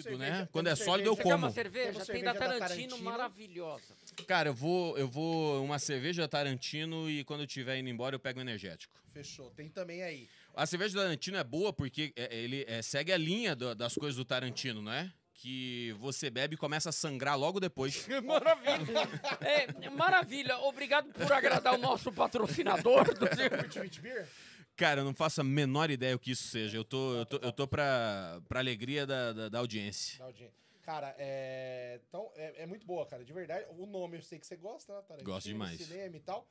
líquido, cerveja, né? Quando é sólido, cerveja. eu como. Você uma cerveja? Tem cerveja da Tarantino, da Tarantino maravilhosa. Cara, eu vou, eu vou uma cerveja da Tarantino e quando eu estiver indo embora, eu pego o energético. Fechou. Tem também aí. A cerveja da Tarantino é boa porque é, ele é, segue a linha das coisas do Tarantino, não é? que você bebe e começa a sangrar logo depois. maravilha! É, maravilha! Obrigado por agradar o nosso patrocinador do Beer. Cara, eu não faço a menor ideia o que isso seja. Eu tô, eu tô, eu tô pra, pra alegria da, da, da audiência. Da audiência. Cara, é. Então, é, é, muito boa, cara. De verdade. O nome eu sei que você gosta, né, Tarantino? Gosto demais. Cinema e tal.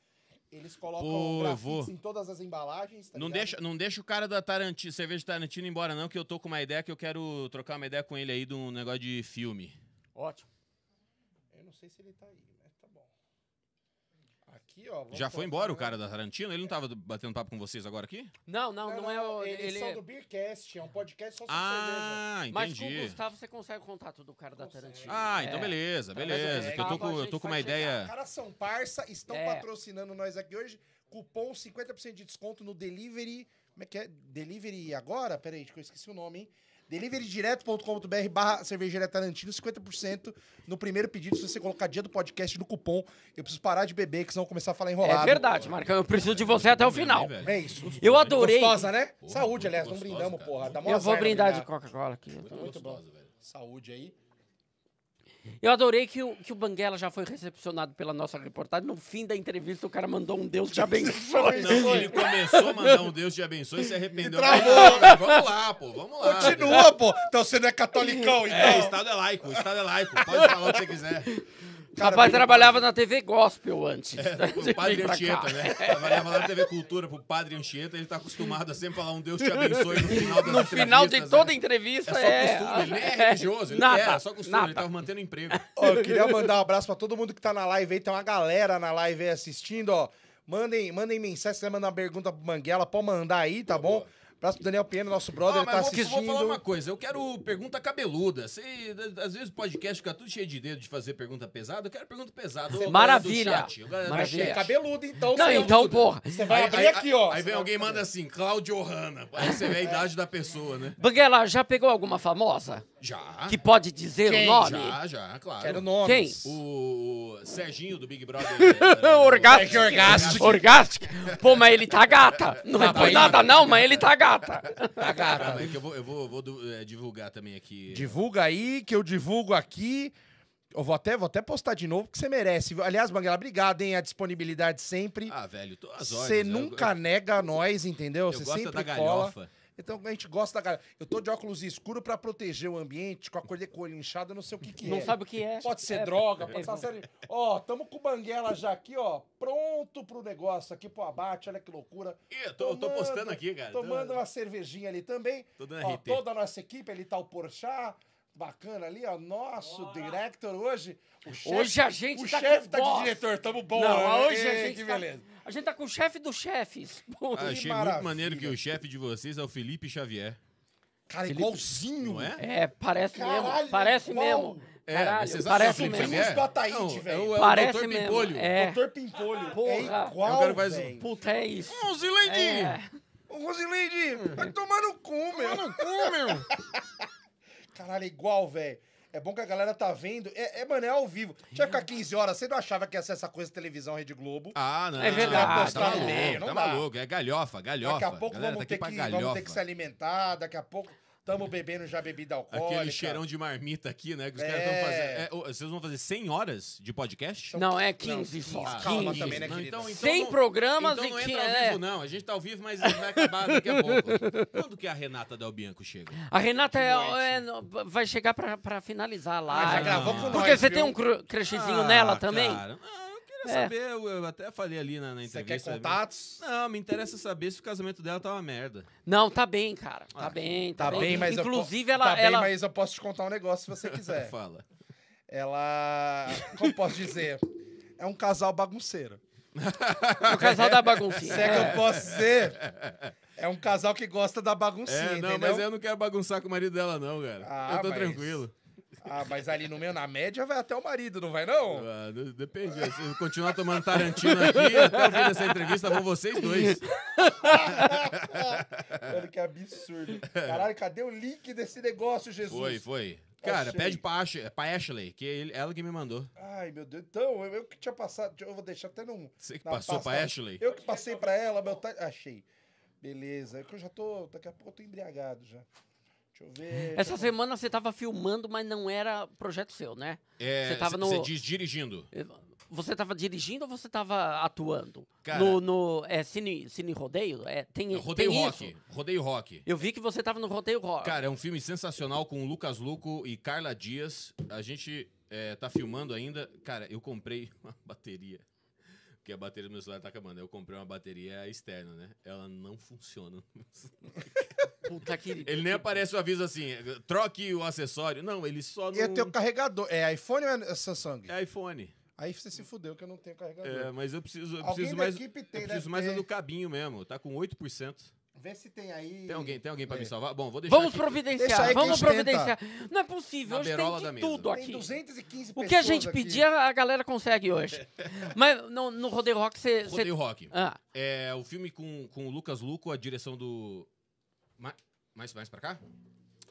Eles colocam Pô, grafites em todas as embalagens. Tá não, deixa, não deixa o cara da Tarantino, cerveja Tarantino embora, não, que eu tô com uma ideia que eu quero trocar uma ideia com ele aí de um negócio de filme. Ótimo. Eu não sei se ele tá aí aqui, ó. Já foi embora o cara da Tarantino? Ele não tava batendo papo com vocês agora aqui? Não, não, não, não, não é o. Eles ele... são do Beercast, é um podcast só sobre ah, cerveja. Mas com o Gustavo você consegue o contato do cara da Tarantino. Ah, então, é. então beleza, beleza. É, eu tô com, eu tô com uma ideia. Os caras são parça, estão é. patrocinando nós aqui hoje. Cupom 50% de desconto no delivery. Como é que é? Delivery agora? Peraí, que eu esqueci o nome, hein? deliverydireto.com.br barra cervejaria Tarantino, 50% no primeiro pedido, se você colocar dia do podcast no cupom. Eu preciso parar de beber, que senão eu vou começar a falar enrolado. É verdade, Marcão, eu preciso de você até o final. É, é, é isso. Eu adorei. Gostosa, né? Porra, Saúde, aliás, não brindamos, cara. porra. Dá eu vou né, brindar de Coca-Cola aqui. Muito, muito bom. Saúde aí. Eu adorei que o, que o Banguela já foi recepcionado pela nossa reportagem. No fim da entrevista, o cara mandou um Deus te abençoe. Não, ele começou a mandar um Deus te abençoe e se arrependeu. Travou. vamos lá, pô, vamos lá. Continua, pô. Então você não é catolicão, é, então. É, Estado é laico, Estado é laico. Pode falar o que você quiser. Cara, Papai trabalhava na TV Gospel antes. É, né? O padre Anchieta, né? Trabalhava lá na TV Cultura pro padre Anchieta. Ele tá acostumado a sempre falar um Deus te abençoe no final das No final de né? toda né? entrevista é. Só é, ele nem é, é. religioso, ele nada, era, é, é só costume, nada. ele tava mantendo emprego. Ó, eu queria mandar um abraço pra todo mundo que tá na live aí. Tem uma galera na live aí assistindo, ó. Mandem, mandem mensagem, se quiser mandar uma pergunta pro Manguela, pode mandar aí, tá boa, bom? Boa. Abraço pro Daniel Pena nosso brother, ah, ele tá vou, assistindo. Vou falar uma coisa, eu quero pergunta cabeluda. Você, às vezes o podcast fica tudo cheio de dedo de fazer pergunta pesada, eu quero pergunta pesada. Maravilha! Chat, eu Cabeludo, então. Não, então, porra. Você vai aí, abrir aí, aqui, ó. Aí vem alguém manda assim, Cláudio Hanna. Aí você vê a idade da pessoa, né? Banguela, já pegou alguma famosa? Já. Que pode dizer Quem? o nome? Já, já, claro. Quero nome. Quem? O Serginho do Big Brother. Orgástica. Orgástica. orgastic. Pô, mas ele tá gata. Não tá é por nada não, mas ele tá gata gata! A tá gata. Calma é aí, que eu vou, eu vou, vou é, divulgar também aqui. Divulga aí, que eu divulgo aqui. Eu vou até, vou até postar de novo, porque você merece. Aliás, Manguela, obrigado, hein? A disponibilidade sempre. Ah, velho, tô às horas. Você nunca eu, nega nós, entendeu? Você sempre da galhofa. cola. Então a gente gosta da galera. Eu tô de óculos escuro para proteger o ambiente, com a cor com o inchada, não sei o que, que não é. Não sabe o que é. Pode ser é, droga, pode ser uma série. Ó, tamo com o Banguela já aqui, ó, pronto pro negócio aqui, pro abate, olha que loucura. Ih, eu tô, tomando, eu tô postando aqui, cara. Tomando tô... uma cervejinha ali também. Tô dando ó, RT. Toda a nossa equipe, ali tá o Porchat bacana ali, ó. Nosso Bora. director hoje. Chef, hoje a gente o tá chefe tá boss. de diretor, tamo bom. Não, né? hoje Ei, a gente. Que tá, beleza. a gente tá com o chefe dos chefes. ah, achei maravilha. muito maneiro que o chefe de vocês é o Felipe Xavier. Cara, Felipe, igualzinho, não é? É, parece Caralho, mesmo. É parece mesmo. É, Caralho, é, é parece mesmo. Felipe Ataíde, É o, parece Dr. Pimpolho. É. Dr. Pimpolho. É Porra. É igual, é faz... Puta, é isso. Ô, Zileide! É. Ô, vai tomar no cu, meu. Tomar no cu, meu. Caralho, é igual, velho. É bom que a galera tá vendo. É, é mano, é ao vivo. Tinha que ficar 15 horas. Você não achava que ia ser essa coisa televisão Rede Globo? Ah, não. É verdade. Ah, tá, tá, maluco, tá maluco. É galhofa, galhofa. Daqui a pouco vamos, tá ter que, galhofa. vamos ter que se alimentar. Daqui a pouco... Estamos bebendo já bebida alcoólica. Aquele cheirão de marmita aqui, né? Que os é... caras estão fazendo. É, vocês vão fazer 100 horas de podcast? Não, é 15 só. Ah, calma 15. também, né, querido? Então, então 100 não, programas então não e entra ao é. vivo, não. A gente tá ao vivo, mas vai acabar daqui a pouco. Quando que a Renata Del Bianco chega? A Renata é, é vai chegar pra, pra finalizar a live. Ah, já gravou com Porque nós, você viu? tem um crushzinho ah, nela também? Cara, não. É. saber, eu, até falei ali na, na entrevista. Você quer contatos? Não, me interessa saber se o casamento dela tá uma merda. Não, tá bem, cara. Tá Ah, bem, tá, Tá bem, mas Inclusive, eu, ela. tá bem, ela... mas eu posso te contar um negócio se você quiser. Fala. Ela. Como posso dizer? É um casal bagunceiro. O casal da baguncinha. Se é que eu é. posso dizer, é um casal que gosta da baguncinha, É, não, entendeu? mas eu não quero bagunçar com o marido dela, não, cara. Ah, eu tô mas- tranquilo. Ah, mas ali no meio, na média, vai até o marido, não vai não? Ah, depende. Se continuar tomando Tarantino aqui, até o fim dessa entrevista, vão vocês dois. Mano, que absurdo. Caralho, cadê o link desse negócio, Jesus? Foi, foi. Cara, Achei. pede pra Ashley, pra Ashley que ele, ela que me mandou. Ai, meu Deus. Então, eu, eu que tinha passado. Eu vou deixar até num. Você que passou pasta. pra Ashley? Eu que passei pra ela, meu. Tá, achei. Beleza. É que eu já tô. Daqui a pouco eu tô embriagado já. Deixa eu ver. Essa semana você estava filmando, mas não era projeto seu, né? É, você tava no... Você diz dirigindo. Eh, você estava dirigindo ou você estava atuando? Cara, no, no é, cine, cine Rodeio? É, tem, rodeio tem Rock. Isso? Rodeio Rock. Eu vi que você estava no Rodeio Rock. Cara, é um filme sensacional com o Lucas Luco e Carla Dias. A gente é, tá filmando ainda. Cara, eu comprei uma bateria que a bateria do meu celular tá acabando. Eu comprei uma bateria externa, né? Ela não funciona. Puta que... Ele nem aparece o aviso assim, troque o acessório. Não, ele só não... E é o carregador. É iPhone ou é, é Samsung? É iPhone. Aí você se fudeu que eu não tenho carregador. É, mas eu preciso, eu preciso mais. eu preciso tem, né? mais é do cabinho mesmo. Tá com 8%. Vê se tem aí. Tem alguém, tem alguém para é. me salvar? Bom, vou deixar. Vamos aqui. providenciar, vamos providenciar. Não é possível, eu hoje tem de tudo aqui. Tem 215 o que a gente pedia, a galera consegue hoje. Mas no, no Rodeio Rock você. Rodeio cê... Rock. Ah. É o filme com, com o Lucas Luco, a direção do. Mais, mais para cá?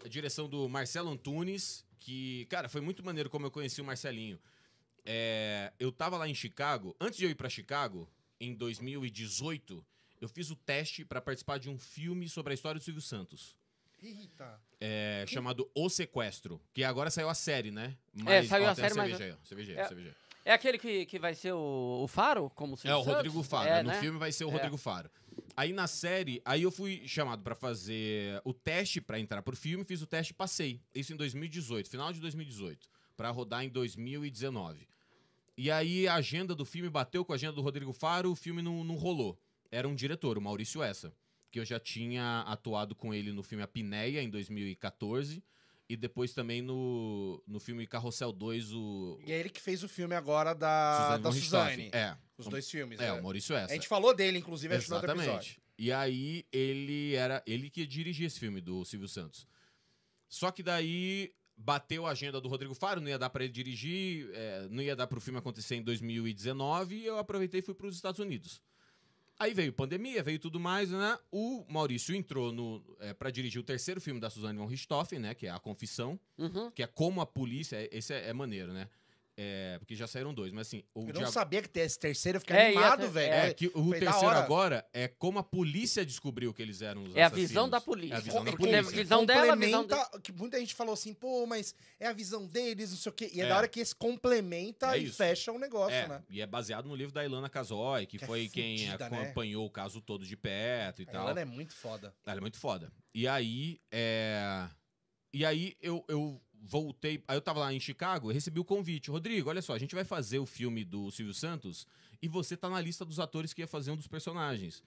A direção do Marcelo Antunes, que, cara, foi muito maneiro como eu conheci o Marcelinho. É, eu tava lá em Chicago, antes de eu ir para Chicago, em 2018 eu fiz o teste para participar de um filme sobre a história do Silvio Santos. Eita. É, chamado O Sequestro, que agora saiu a série, né? É, mas, é, saiu ó, a série, mas... Aí, CVG, é, CVG. é aquele que, que vai ser o, o Faro, como se É, o Santos? Rodrigo Faro. É, no né? filme vai ser o é. Rodrigo Faro. Aí na série, aí eu fui chamado para fazer o teste para entrar pro filme, fiz o teste e passei. Isso em 2018, final de 2018, para rodar em 2019. E aí a agenda do filme bateu com a agenda do Rodrigo Faro, o filme não, não rolou era um diretor, o Maurício Essa, que eu já tinha atuado com ele no filme A Pinéia, em 2014, e depois também no, no filme Carrossel 2, o... E é ele que fez o filme agora da Suzane. Da Suzane. É. Os dois filmes. É, é, o Maurício Essa. A gente falou dele, inclusive, acho Exatamente. no outro episódio. E aí ele era... Ele que dirigia esse filme, do Silvio Santos. Só que daí bateu a agenda do Rodrigo Faro, não ia dar para ele dirigir, é, não ia dar para o filme acontecer em 2019, e eu aproveitei e fui para os Estados Unidos. Aí veio pandemia, veio tudo mais, né? O Maurício entrou no é, para dirigir o terceiro filme da Suzanne von Richthofen, né? Que é a Confissão, uhum. que é como a polícia, é, esse é, é maneiro, né? É, porque já saíram dois, mas assim. eu não sabia que tem esse terceiro, eu fiquei é, animado, até, velho. É, é que o terceiro agora é como a polícia descobriu que eles eram os assassinos. É a visão da polícia. É a visão da polícia. visão dela, visão que Muita gente falou assim, pô, mas é a visão deles, não sei o quê. E é, é. da hora que esse complementa é e fecha o um negócio, né? E é baseado no livro da Ilana Casoy, que, que foi quem né? acompanhou né? o caso todo de perto e a tal. Ilana é muito foda. Ela é muito foda. E aí, é. E aí eu, eu voltei. Aí eu tava lá em Chicago e recebi o convite. Rodrigo, olha só, a gente vai fazer o filme do Silvio Santos e você tá na lista dos atores que ia fazer um dos personagens.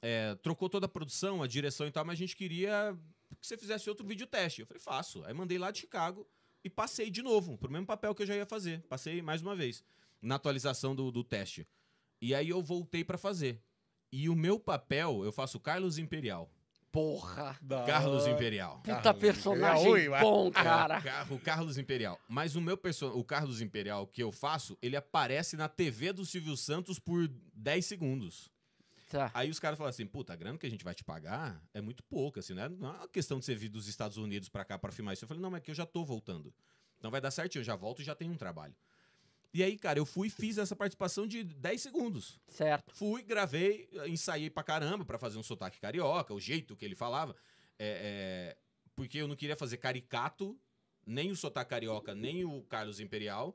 É, trocou toda a produção, a direção e tal, mas a gente queria que você fizesse outro vídeo teste. Eu falei, faço. Aí mandei lá de Chicago e passei de novo, pro mesmo papel que eu já ia fazer. Passei mais uma vez na atualização do, do teste. E aí eu voltei para fazer. E o meu papel, eu faço Carlos Imperial. Porra. Da... Carlos Imperial. Puta Carlos personagem é Imperial. bom, é. cara. O Carlos Imperial. Mas o meu personagem, o Carlos Imperial que eu faço, ele aparece na TV do Silvio Santos por 10 segundos. Tá. Aí os caras falam assim, puta, a grana que a gente vai te pagar é muito pouca, assim, né? não é uma questão de você vir dos Estados Unidos para cá para filmar isso. Eu falei, não, mas é que eu já tô voltando. Então vai dar certinho, eu já volto e já tenho um trabalho. E aí, cara, eu fui fiz essa participação de 10 segundos. Certo. Fui, gravei, ensaiei pra caramba pra fazer um sotaque carioca, o jeito que ele falava. É, é, porque eu não queria fazer caricato, nem o sotaque carioca, nem o Carlos Imperial,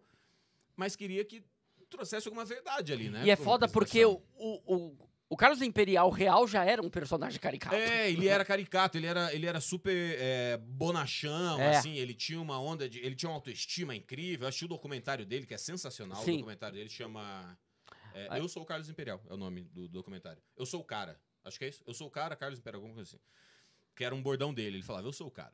mas queria que trouxesse alguma verdade ali, né? E é foda porque o, o, o Carlos Imperial real já era um personagem caricato. É, ele era caricato, ele era, ele era super é, bonachão, é. assim, ele tinha uma onda de. Ele tinha uma autoestima incrível. Eu achei o documentário dele, que é sensacional. Sim. O documentário dele chama. É, ah. Eu sou o Carlos Imperial, é o nome do, do documentário. Eu sou o cara. Acho que é isso. Eu sou o cara, Carlos Imperial, alguma coisa assim. Que era um bordão dele. Ele falava, eu sou o cara.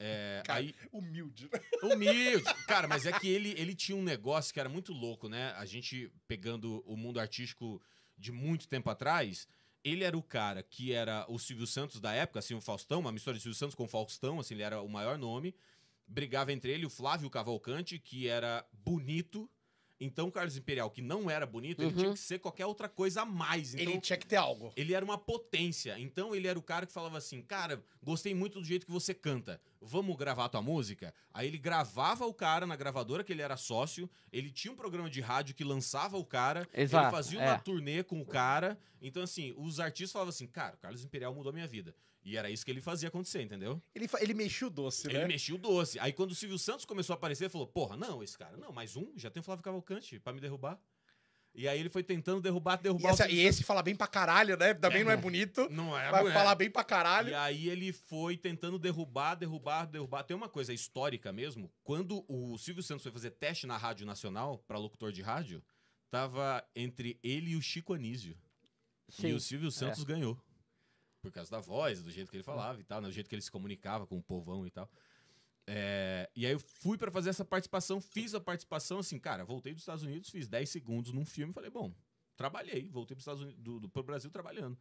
É, cara, aí... Humilde. Né? Humilde. Cara, mas é que ele, ele tinha um negócio que era muito louco, né? A gente pegando o mundo artístico de muito tempo atrás, ele era o cara que era o Silvio Santos da época, assim, o Faustão, uma mistura de Silvio Santos com o Faustão, assim, ele era o maior nome. Brigava entre ele o Flávio Cavalcante, que era bonito, então o Carlos Imperial, que não era bonito, ele tinha uhum. que ser qualquer outra coisa a mais. Então, ele tinha que ter algo. Ele era uma potência. Então ele era o cara que falava assim: Cara, gostei muito do jeito que você canta. Vamos gravar tua música? Aí ele gravava o cara na gravadora, que ele era sócio. Ele tinha um programa de rádio que lançava o cara. Exato, ele fazia é. uma turnê com o cara. Então, assim, os artistas falavam assim: Cara, o Carlos Imperial mudou a minha vida. E era isso que ele fazia acontecer, entendeu? Ele, ele mexia o doce, ele né? Ele mexia o doce. Aí quando o Silvio Santos começou a aparecer, ele falou: porra, não, esse cara, não, mais um, já tem o Flávio Cavalcante para me derrubar. E aí ele foi tentando derrubar, derrubar. E, e esse fala bem pra caralho, né? Também é, não é bonito. Não é, Vai é. falar bem pra caralho. E aí ele foi tentando derrubar, derrubar, derrubar. Tem uma coisa histórica mesmo. Quando o Silvio Santos foi fazer teste na Rádio Nacional, pra locutor de rádio, tava entre ele e o Chico Anísio. Sim. E o Silvio Santos é. ganhou por causa da voz, do jeito que ele hum. falava e tal, do né? jeito que ele se comunicava com o povão e tal. É, e aí eu fui para fazer essa participação, fiz a participação, assim, cara, voltei dos Estados Unidos, fiz 10 segundos num filme, falei, bom, trabalhei, voltei pros Estados Unidos, do, do, pro Brasil trabalhando.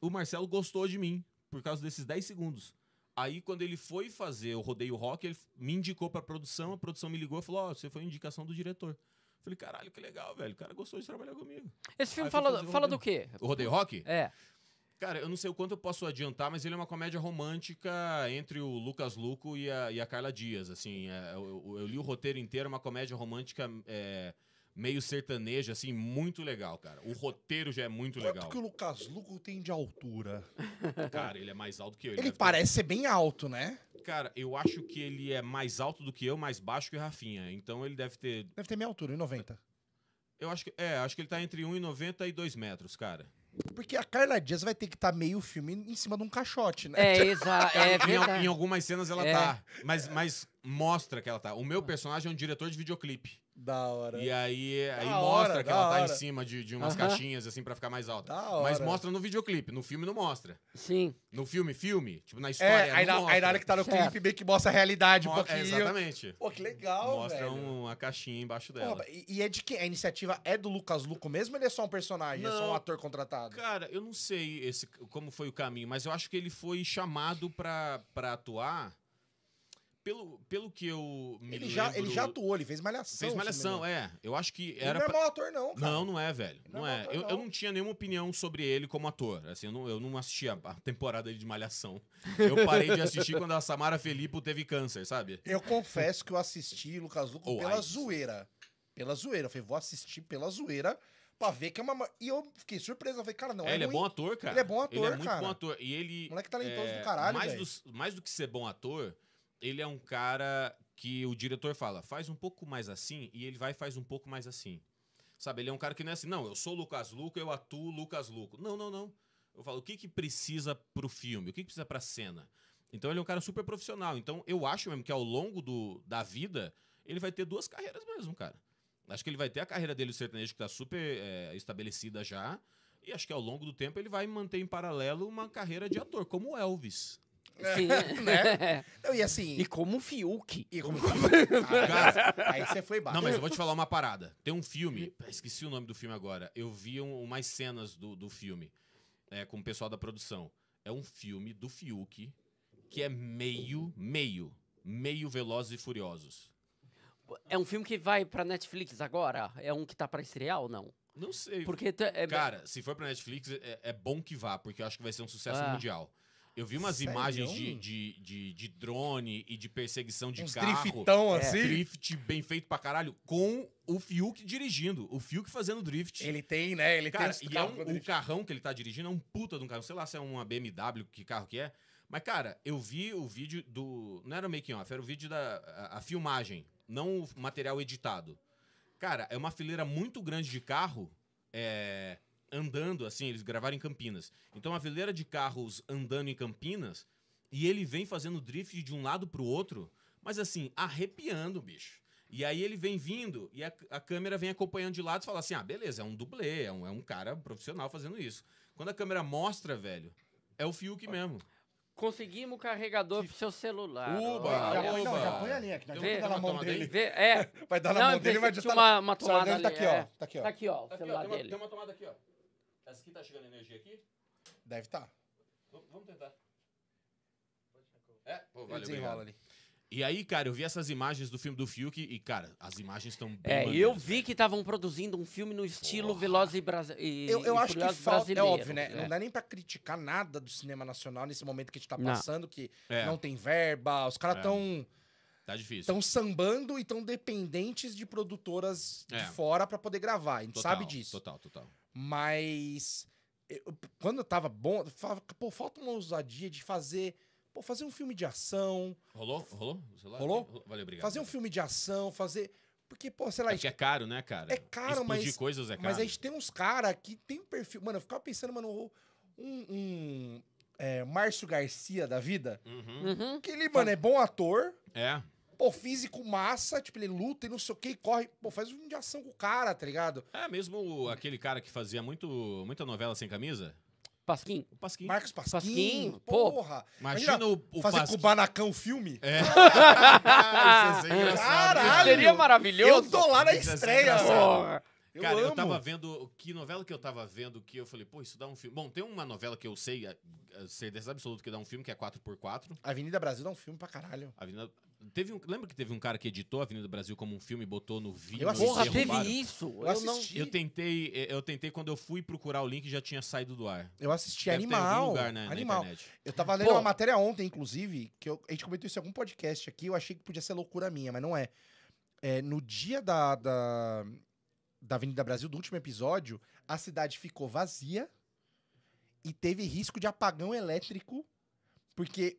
O Marcelo gostou de mim, por causa desses 10 segundos. Aí, quando ele foi fazer o Rodeio Rock, ele me indicou pra produção, a produção me ligou e falou, ó, oh, você foi indicação do diretor. Falei, caralho, que legal, velho. O cara gostou de trabalhar comigo. Esse filme fala, fala do quê? O Rodeio Rock? É. Cara, eu não sei o quanto eu posso adiantar, mas ele é uma comédia romântica entre o Lucas Luco e a, e a Carla Dias. Assim, é, eu, eu, li o roteiro inteiro, é uma comédia romântica é, meio sertaneja, assim, muito legal, cara. O roteiro já é muito Quanto legal. Quanto que o Lucas Luco tem de altura? Cara, ele é mais alto que eu. Ele, ele parece ter... ser bem alto, né? Cara, eu acho que ele é mais alto do que eu, mais baixo que o Rafinha. Então ele deve ter... Deve ter minha altura, 1,90. Eu acho que... É, acho que ele tá entre 1,90 e 2 metros, cara. Porque a Carla Dias vai ter que estar tá meio filme em cima de um caixote, né? É, exato. É, em, em, algumas cenas ela é. tá. Mas, mas mostra que ela tá. O meu ah. personagem é um diretor de videoclipe. Da hora. E aí, aí hora, mostra que ela tá em cima de, de umas uh -huh. caixinhas, assim, para ficar mais alta. Da hora. Mas mostra no videoclipe, no filme não mostra. Sim. No filme, filme, tipo, na é, história. É, aí, não na, aí na hora que tá no clipe, meio que mostra a realidade Mo um pouquinho. É, exatamente. Pô, que legal, mostra velho. Mostra uma caixinha embaixo dela. e, e, é de que? A iniciativa é do Lucas Luco mesmo ou ele é só um personagem? Não, é só um ator contratado? Cara, eu não sei esse, como foi o caminho, mas eu acho que ele foi chamado para pra atuar pelo, pelo que eu me ele lembro, já Ele já atuou, ele fez malhação. Fez malhação, é. Eu acho que era. Ele não é mau ator, não. Cara. Não, não é, velho. Não, não, é. é. Ator, eu, não. eu não tinha nenhuma opinião sobre ele como ator. Assim, eu não, eu não assistia a, temporada dele de malhação. Eu parei de assistir quando a Samara Felipe teve câncer, sabe? Eu confesso que eu assisti Lucas Luco oh, pela ai. zoeira. Pela zoeira. Eu falei, vou assistir pela zoeira pra ver que é uma. E eu fiquei surpreso. Eu falei, cara, não é. é ele é ruim. é bom ator, cara. Ele é bom ator, ele é, é muito cara. bom ator. E ele. moleque talentoso é... do caralho, mais mais do que ser bom ator, ele é um cara que o diretor fala, faz um pouco mais assim, e ele vai e faz um pouco mais assim. Sabe, ele é um cara que não é assim, não, eu sou Lucas Luco, eu atuo Lucas Luco. Não, não, não. Eu falo, o que que precisa pro filme? O que, que precisa pra cena? Então ele é um cara super profissional. Então eu acho mesmo que ao longo do, da vida, ele vai ter duas carreiras mesmo, cara. Acho que ele vai ter a carreira dele sertanejo que tá super é, estabelecida já. E acho que ao longo do tempo ele vai manter em paralelo uma carreira de ator, como o Elvis. Sim. né? Então, e assim. E como o Fiuk. E como ah, Aí você foi baixo. Não, mas eu vou te falar uma parada. Tem um filme, esqueci o nome do filme agora. Eu vi um, umas cenas do, do filme é, com o pessoal da produção. É um filme do Fiuk que é meio, meio, meio Velozes e Furiosos. É um filme que vai pra Netflix agora? É um que tá pra estrear ou não? Não sei. Porque é... Cara, se for pra Netflix, é, é, bom que vá, porque eu acho que vai ser um sucesso ah. mundial. Eu vi umas Sério? imagens de, de, de, de, drone e de perseguição de Uns carro. driftão é. assim. Drift bem feito pra caralho, com o Fiuk dirigindo. O Fiuk fazendo drift. Ele tem, né? Ele cara, tem e é um, o carrão que ele tá dirigindo é um puta de um carro. Sei lá se é uma BMW, que carro que é. Mas, cara, eu vi o vídeo do... Não era o making off, era o vídeo da a, a filmagem. Não o material editado. Cara, é uma fileira muito grande de carro. É andando, assim, eles gravaram em Campinas. Então a veleira de carros andando em Campinas e ele vem fazendo drift de um lado pro outro, mas assim, arrepiando, o bicho. E aí ele vem vindo e a, a câmera vem acompanhando de lado e fala assim: ah, beleza, é um dublê, é um, é um cara profissional fazendo isso. Quando a câmera mostra, velho, é o Fiuk mesmo. Conseguimos o carregador pro seu celular. Uba, Olha. uba. Não, já põe ali, aqui. vai dar na mão dele. Vê, é. Vai dar na não, mão dele vai adiantar. Uma, uma tomada tá aqui, ó. É. Tá aqui, ó. Tá aqui, ó, o celular aqui, ó, dele. uma, tem uma tomada aqui, ó. Tá Essa aqui tá chegando energia aqui? Deve Tá. Vamos tentar. É, Pô, valeu, desenrola ali. E aí, cara, eu vi essas imagens do filme do Fiuk e, cara, as imagens estão bem. É, maneiras, eu vi que estavam produzindo um filme no estilo Veloz e Brasileiro. Eu, eu acho que falta, é óbvio, né? É. Não dá nem pra criticar nada do cinema nacional nesse momento que a gente tá passando, não. que é. não tem verba, os caras estão. É. Tá difícil. Estão sambando e estão dependentes de produtoras de é. fora para poder gravar. A gente total, sabe disso. Total, total. Mas eu, quando eu tava bom, eu falava, pô, falta uma ousadia de fazer. Pô, fazer um filme de ação. Rolou? Rolou? Rolou? rolou? Valeu, obrigado. Fazer um filme de ação, fazer. Porque, pô, sei lá. É, gente... é caro, né, cara? É caro, Explodir mas. coisas é caro. Mas a gente tem uns caras que tem um perfil. Mano, eu ficava pensando, mano, um. um é, Márcio Garcia da vida. Uhum. uhum. Que ele, mano, é bom ator. É pô, físico massa, tipo, ele luta e não sei o que, corre, pô, faz um de ação com o cara, tá ligado? É, mesmo aquele cara que fazia muito, muita novela sem camisa? Pasquim. O Pasquim. Marcos Pasquim. Pasquim porra. Imagina, Imagina o, o Fazer Pasquim. Banacão filme. É. é caralho, Caralho. Seria maravilhoso. Eu tô lá na é estreia, só. Cara, eu tava vendo. Que novela que eu tava vendo que eu falei, pô, isso dá um filme. Bom, tem uma novela que eu sei, certeza absoluta que dá um filme, que é 4x4. Avenida Brasil dá um filme pra caralho. Avenida. Teve um, lembra que teve um cara que editou a Avenida Brasil como um filme e botou no vídeo? Eu Porra, teve isso? Eu, eu assisti. Não... Eu, tentei, eh, eu tentei quando eu fui procurar o link já tinha saído do ar. Eu assisti Deve animal. Lugar, né, animal. eu tava lendo Pô. uma matéria ontem, inclusive, que eu, a gente comentou isso em algum podcast aqui, eu achei que podia ser loucura minha, mas não é. é no dia da, da, da Avenida Brasil, do último episódio, a cidade ficou vazia e teve risco de apagão elétrico, porque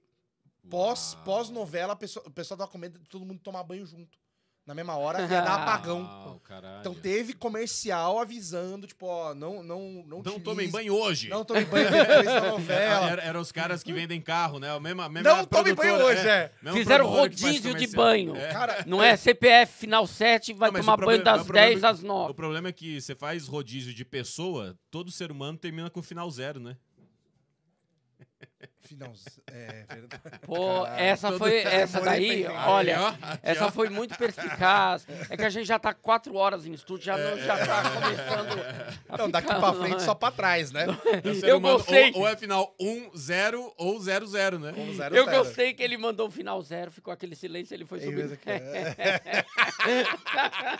Pós, pós novela, o pessoal, o pessoal tava com medo de todo mundo tomar banho junto. Na mesma hora ia dar apagão. Então teve comercial avisando, tipo, ó, não, não, não, não tomem banho hoje. Não tomem banho depois da novela. Eram era os caras que vendem carro, né? A mesma, mesma não tomem banho hoje, é. é. Fizeram rodízio de banho. É. Cara, não é CPF final 7, vai não, tomar problema, banho das 10 às 9. É o problema é que você faz rodízio de pessoa, todo ser humano termina com final zero, né? Finalzinho. É verdade. Pô, Caralho, essa foi. Essa daí, olha, ó, essa foi muito perspicaz. É que a gente já tá quatro horas em estúdio, já, não, é. já tá começando. Não, daqui ficar, pra frente, é. só pra trás, né? É eu, eu gostei. Ou, ou, é final 1, 0 ou 0, 0, né? Um, zero, eu zero. gostei que ele mandou o final 0, ficou aquele silêncio, ele foi subindo.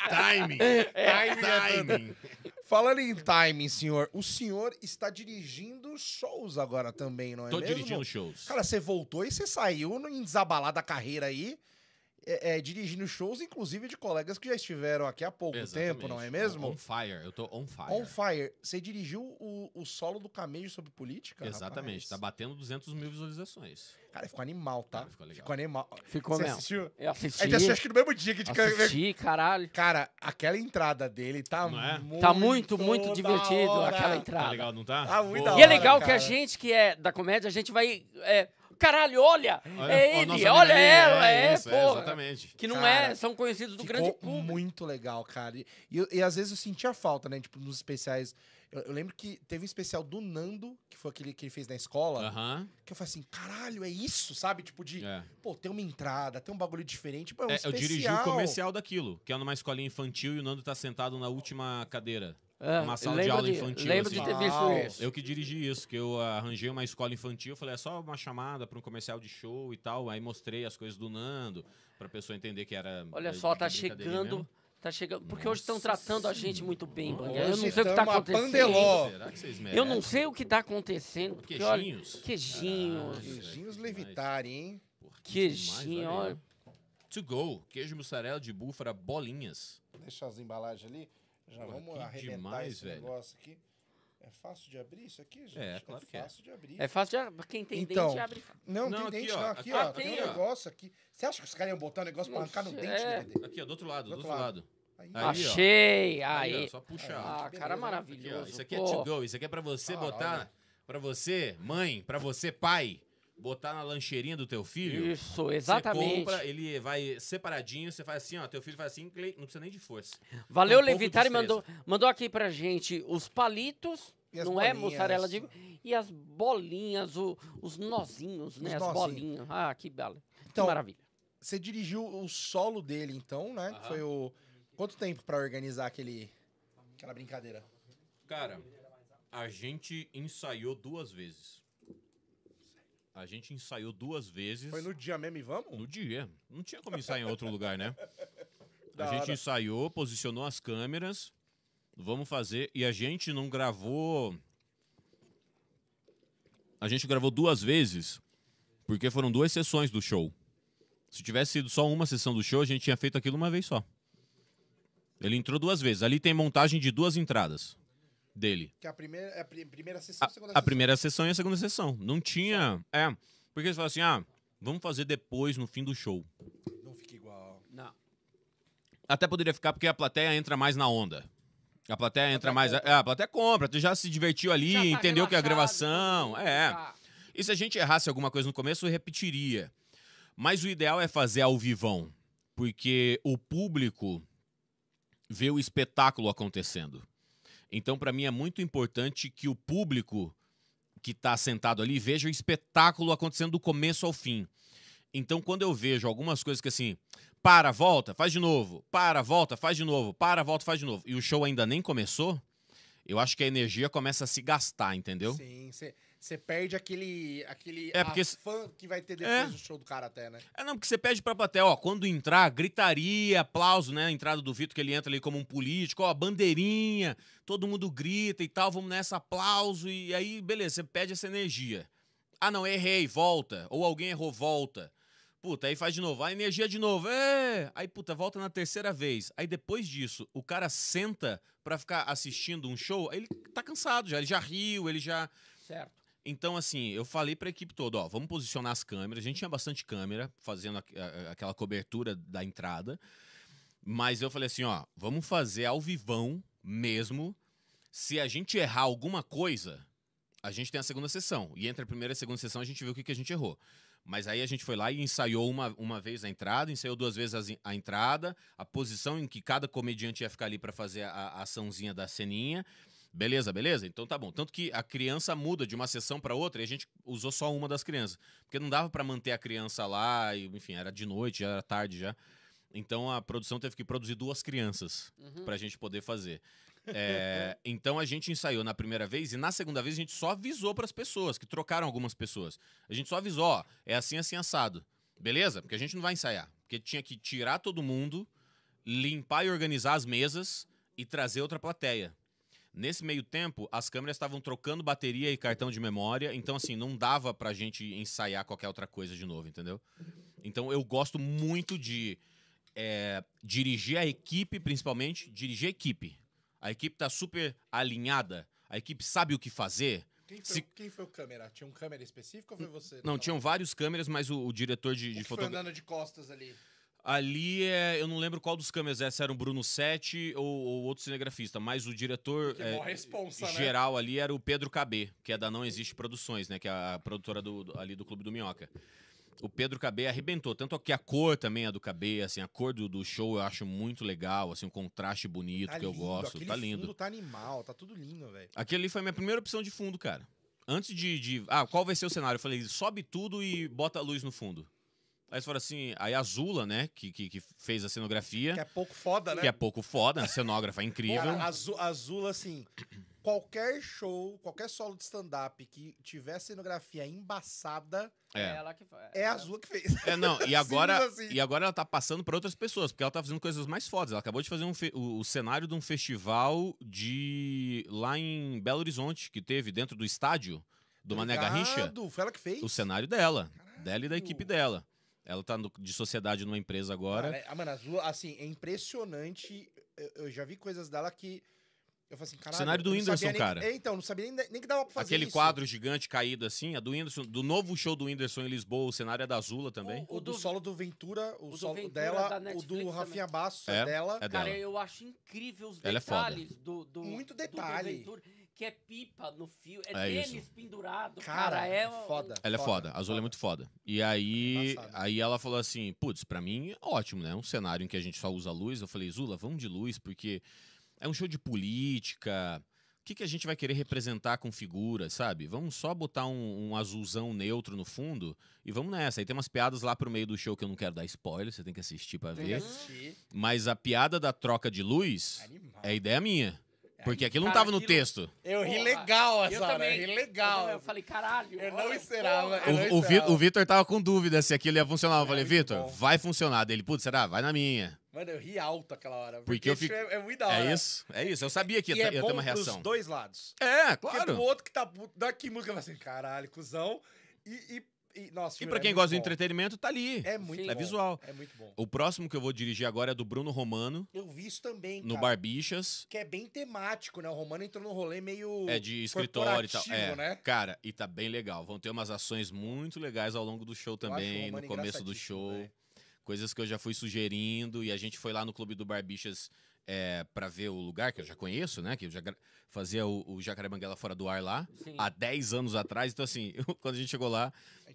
Timing. É. Timing. Timing. É Falando em timing, senhor, o senhor está dirigindo shows agora também, não é Tô mesmo? dirigindo shows. Cara, você voltou e você saiu em desabalar da carreira aí é, é, dirigindo shows, inclusive de colegas que já estiveram aqui há pouco Exatamente. tempo, não é mesmo? On fire, eu tô on fire. On fire. Você dirigiu o, o solo do Camejo sobre política? Exatamente, rapaz. tá batendo 200 mil visualizações. Cara, ficou animal, tá? Cara, ficou legal. Ficou animal. Ficou Você mesmo. assistiu? Eu assisti. Ainda gente acho que no mesmo dia que a gente assisti, caralho. Cara, aquela entrada dele tá é? muito Tá muito, muito divertido hora. aquela entrada. Tá legal, não tá? Tá muito da é hora, E é legal cara. que a gente que é da comédia, a gente vai... É, Caralho, olha, olha é ele, olha é, ela, é, é, isso, é porra, é, Exatamente. Que não cara, é, são conhecidos do grande público. muito legal, cara. E, e, e, às vezes eu sentia falta, né? Tipo, nos especiais... Eu, eu, lembro que teve um especial do Nando, que foi aquele que ele fez na escola, uh -huh. que eu falei assim, caralho, é isso, sabe? Tipo de, é. pô, tem uma entrada, tem um bagulho diferente, pô, é um é, especial. Eu dirigi o comercial daquilo, que é numa escolinha infantil e o Nando tá sentado na última cadeira uma sala de aula de, infantil. Lembro assim. de ter visto isso. Eu que dirigi isso, que eu arranjei uma escola infantil, falei, é só uma chamada para um comercial de show e tal. Aí mostrei as coisas do Nando, pra pessoa entender que era. Olha só, tá chegando. Mesmo. Tá chegando. Porque Nossa hoje estão tratando a gente muito bem, Banha. Eu não sei o que tá acontecendo. Pandeló. Será que vocês Eu não sei o que tá acontecendo. Porque, queijinhos. Olha, queijinhos. Ah, queijinhos levitarem, hein? queijinho, olha. To go, queijo mussarela de búfala, bolinhas. Deixa as embalagens ali. Já vamos arrebentar demais, esse velho. negócio aqui. É fácil de abrir isso aqui, gente? É, é claro é que fácil é. de abrir. É fácil de abrir. Quem tem então, dente abre. Não, não tem aqui, dente, ó, não. Aqui, ó, tem, tem um ó. negócio aqui. Você acha que os caras iam botar um negócio pra arrancar no dente, Dele? É. Aqui, ó, do outro lado, do outro, do outro lado. lado. Aí, Achei! Aí, aí ó, só puxar. Ah, cara maravilhoso. Aqui, isso aqui é to go, isso aqui é pra você ah, botar. Olha. Pra você, mãe, pra você, pai botar na lancheirinha do teu filho. Isso, exatamente. Você compra, ele vai separadinho, você faz assim, ó, teu filho faz assim, não precisa nem de força. Valeu, é um Levitar, mandou, mandou aqui pra gente os palitos, não é, mussarela de... E as bolinhas, o, os nozinhos, né, os as bolinhas. Ah, que bela, então, que maravilha. Você dirigiu o solo dele, então, né? Aham. Foi o... Quanto tempo para organizar aquele... aquela brincadeira? Cara, a gente ensaiou duas vezes. A gente ensaiou duas vezes. Foi no dia mesmo e vamos? No dia. Não tinha como ensaiar em outro lugar, né? Da a gente hora. ensaiou, posicionou as câmeras. Vamos fazer. E a gente não gravou. A gente gravou duas vezes, porque foram duas sessões do show. Se tivesse sido só uma sessão do show, a gente tinha feito aquilo uma vez só. Ele entrou duas vezes. Ali tem montagem de duas entradas dele. Que é a primeira, é a primeira sessão, a, segunda a sessão. A primeira sessão e a segunda sessão. Não tinha. É. Porque eles falam assim: ah, vamos fazer depois, no fim do show. Não fica igual. Não. Até poderia ficar porque a plateia entra mais na onda. A plateia entra mais. É, a plateia compra, tu já se divertiu ali, tá entendeu que é a gravação. É. E se a gente errasse alguma coisa no começo, repetiria. Mas o ideal é fazer ao vivão. Porque o público vê o espetáculo acontecendo. Então, para mim, é muito importante que o público que está sentado ali veja o espetáculo acontecendo do começo ao fim. Então, quando eu vejo algumas coisas que assim, para, volta, faz de novo, para, volta, faz de novo, para, volta, faz de novo, e o show ainda nem começou, eu acho que a energia começa a se gastar, entendeu? Sim, sim. Você perde aquele, aquele é porque fã que vai ter é. depois é. do show do cara até, né? É, não, porque você pede pra plateia, ó, quando entrar, gritaria, aplauso, né? A entrada do Vitor, que ele entra ali como um político, ó, bandeirinha, todo mundo grita e tal, vamos nessa, aplauso, e aí, beleza, você pede essa energia. Ah, não, errei, volta. Ou alguém errou, volta. Puta, aí faz de novo, a energia de novo, é! Aí, puta, volta na terceira vez. Aí depois disso, o cara senta pra ficar assistindo um show, aí ele tá cansado já, ele já riu, ele já. Certo. Então, assim, eu falei para a equipe toda: ó, vamos posicionar as câmeras. A gente tinha bastante câmera fazendo a, a, aquela cobertura da entrada. Mas eu falei assim: ó, vamos fazer ao vivão mesmo. Se a gente errar alguma coisa, a gente tem a segunda sessão. E entre a primeira e a segunda sessão, a gente vê o que, que a gente errou. Mas aí a gente foi lá e ensaiou uma, uma vez a entrada, ensaiou duas vezes a, a entrada, a posição em que cada comediante ia ficar ali para fazer a, a açãozinha da ceninha. Beleza, beleza? Então tá bom. Tanto que a criança muda de uma sessão para outra e a gente usou só uma das crianças. Porque não dava para manter a criança lá, e, enfim, era de noite, já era tarde já. Então a produção teve que produzir duas crianças uhum. pra gente poder fazer. É, então a gente ensaiou na primeira vez e na segunda vez a gente só avisou para as pessoas, que trocaram algumas pessoas. A gente só avisou, ó, é assim, assim, assado. Beleza? Porque a gente não vai ensaiar. Porque tinha que tirar todo mundo, limpar e organizar as mesas e trazer outra plateia. Nesse meio tempo, as câmeras estavam trocando bateria e cartão de memória, então assim, não dava pra gente ensaiar qualquer outra coisa de novo, entendeu? Então eu gosto muito de é, dirigir a equipe, principalmente, dirigir a equipe. A equipe tá super alinhada, a equipe sabe o que fazer. Quem foi, Se... quem foi o câmera? Tinha um câmera específico ou foi você? Não, não tinham vários câmeras, mas o, o diretor de, de fotografia. andando de costas ali. Ali é. Eu não lembro qual dos câmeras é, se era o Bruno Sete ou, ou, outro cinegrafista, mas o diretor é, é, responsa, né? geral né? ali era o Pedro KB, que é da Não Existe Produções, né? Que é a produtora do, do, ali do Clube do Minhoca. O Pedro KB arrebentou, tanto que a cor também é do KB, assim, a cor do, do show eu acho muito legal, assim, um contraste bonito tá que lindo, eu gosto, tá lindo. Aquele fundo tá animal, tá tudo lindo, velho. ali foi a minha primeira opção de fundo, cara. Antes de, de... Ah, qual vai ser o cenário? Eu falei, sobe tudo e bota a luz no fundo. Aí eles falaram assim, aí a Zula, né, que, que, que, fez a cenografia. Que é pouco foda, né? Que é pouco foda, a cenógrafa é incrível. Cara, a, a Zula, assim, qualquer show, qualquer solo de stand-up que tiver cenografia embaçada. É. é ela que, é, é a Azul que fez. É, não, e agora, assim. e agora ela tá passando para outras pessoas, porque ela tá fazendo coisas mais fodas. Ela acabou de fazer um o, o, cenário de um festival de. lá em Belo Horizonte, que teve dentro do estádio do Mané Garrincha. Foi ela que fez. O cenário dela, Caralho. dela e da equipe dela. Ela tá no, de sociedade numa empresa agora. É, ah, mano, a assim, é impressionante. Eu, eu, já vi coisas dela que. Eu falei assim, caralho. cenário do Whindersson, nem, cara. É, então, não sabia nem, nem que dava pra fazer Aquele isso. quadro gigante caído assim, a do Whindersson, do novo show do Whindersson em Lisboa, o cenário é da Zula também. O, o, o do, do, solo do Ventura, o, o solo Ventura dela, o do Rafinha Basso é, é, dela. É dela. Cara, eu acho incrível os é detalhes é do, do, Muito detalhe. Do, que é pipa no fio, é, é tênis isso. pendurado. Cara, cara é, é foda. Ela é foda, a Azul é muito foda. E aí, aí ela falou assim: putz, pra mim ótimo, né? Um cenário em que a gente só usa luz. Eu falei, Zula, vamos de luz, porque é um show de política. O que, que a gente vai querer representar com figuras, sabe? Vamos só botar um, um, azulzão neutro no fundo e vamos nessa. Aí tem umas piadas lá pro meio do show que eu não quero dar spoiler, você tem que assistir pra ver. Assistir. Mas a piada da troca de luz Animal. é ideia minha. Porque aquilo cara, não estava no texto. Eu ri legal essa hora, eu ri legal. Eu, falei, caralho. Eu não esperava. Eu não esperava. O, o Vitor tava com dúvida se aquilo ia funcionar. Eu falei, Vitor, vai funcionar. Dele, putz, será? Vai na minha. Mano, eu ri alto aquela hora. Porque, porque eu fico... é, é muito da hora. É isso, é isso. Eu sabia que ia, é ia ter uma reação. dos dois lados. É, claro. Porque o outro que tá puto, daqui música vai assim, caralho, cuzão. E, e e, nossa, e para é quem é gosta de entretenimento, tá ali. É muito É visual. É muito bom. O próximo que eu vou dirigir agora é do Bruno Romano. Eu vi isso também, No cara. Barbixas. Que é bem temático, né? O Romano entrou num rolê meio. É de escritório e tal. É, né? Cara, e tá bem legal. Vão ter umas ações muito legais ao longo do show também, no começo do show. Né? Coisas que eu já fui sugerindo e a gente foi lá no Clube do Barbixas é, para ver o lugar, que eu já conheço, né? Que eu já fazia o, o Jacaré Banguela fora do ar lá Sim. há 10 anos atrás. Então, assim, eu, quando a gente chegou lá.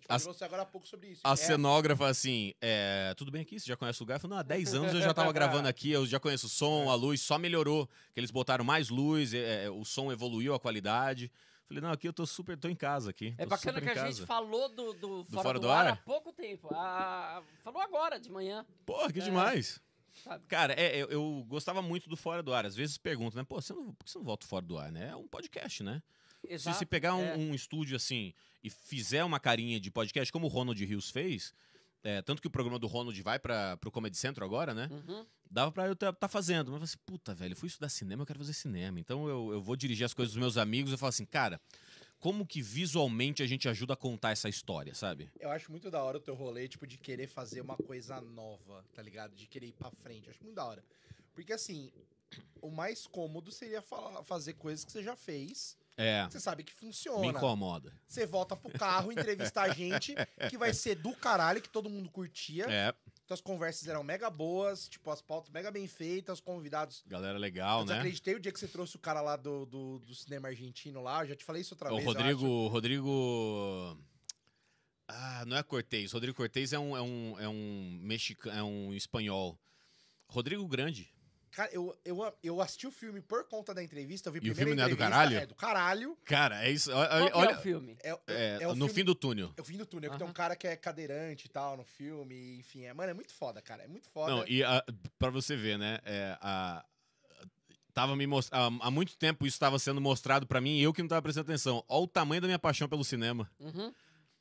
A gente falou a, agora há pouco sobre isso. A é. cenógrafa, assim, é, tudo bem aqui? Você já conhece o lugar? Eu falei, não, há 10 anos eu já tava gravando aqui, eu já conheço o som, a luz, só melhorou. Que eles botaram mais luz, é, é, o som evoluiu a qualidade. Falei, não, aqui eu tô super, tô em casa aqui. É bacana que a gente falou do, do, do fora, fora, do, ar, ar há pouco tempo. A, falou agora, de manhã. Porra, que é. demais. Sabe? Cara, é, eu, eu, gostava muito do Fora do Ar. Às vezes pergunto, né? Pô, você não, por que você não volta Fora do Ar, né? É um podcast, né? Exato, se, pegar um, é. um, estúdio assim e fizer uma carinha de podcast, como o Ronald Rios fez, é, tanto que o programa do Ronald vai para pro Comedy Central agora, né? Uhum. Dava pra eu estar tá, tá fazendo. Mas eu falei assim, puta, velho, eu fui estudar cinema, eu quero fazer cinema. Então eu, eu vou dirigir as coisas dos meus amigos, eu falo assim, cara, como que visualmente a gente ajuda a contar essa história, sabe? Eu acho muito da hora o teu rolê, tipo, de querer fazer uma coisa nova, tá ligado? De querer ir pra frente. acho muito da hora. Porque assim, o mais cômodo seria falar, fazer coisas que você já fez. É. Você sabe que funciona. Me incomoda. Você volta pro carro, entrevistar a gente, que vai ser do caralho, que todo mundo curtia. É. Então as conversas eram mega boas, tipo, as pautas mega bem feitas, os convidados. Galera legal, eu né? Eu acreditei o dia que você trouxe o cara lá do, do, do cinema argentino lá, já te falei isso outra o vez. O Rodrigo. Rodrigo. Ah, não é Cortez. Rodrigo Cortez é um, é um, é um mexicano, é um espanhol. Rodrigo Grande. Cara, eu, eu, eu assisti o filme por conta da entrevista, eu vi E o filme não é do caralho? É do caralho. Cara, é isso. Olha, Qual olha- é o filme? É, é, é, é o no filme- fim do túnel. É o fim do túnel, é que tem um cara que é cadeirante e tal no filme, enfim. É, mano, é muito foda, cara. É muito foda. Não, e a, ah, pra você ver, né? é, a- tava me most... há, há muito tempo isso tava sendo mostrado pra mim e eu que não tava prestando atenção. Olha o tamanho da minha paixão pelo cinema. Uhum.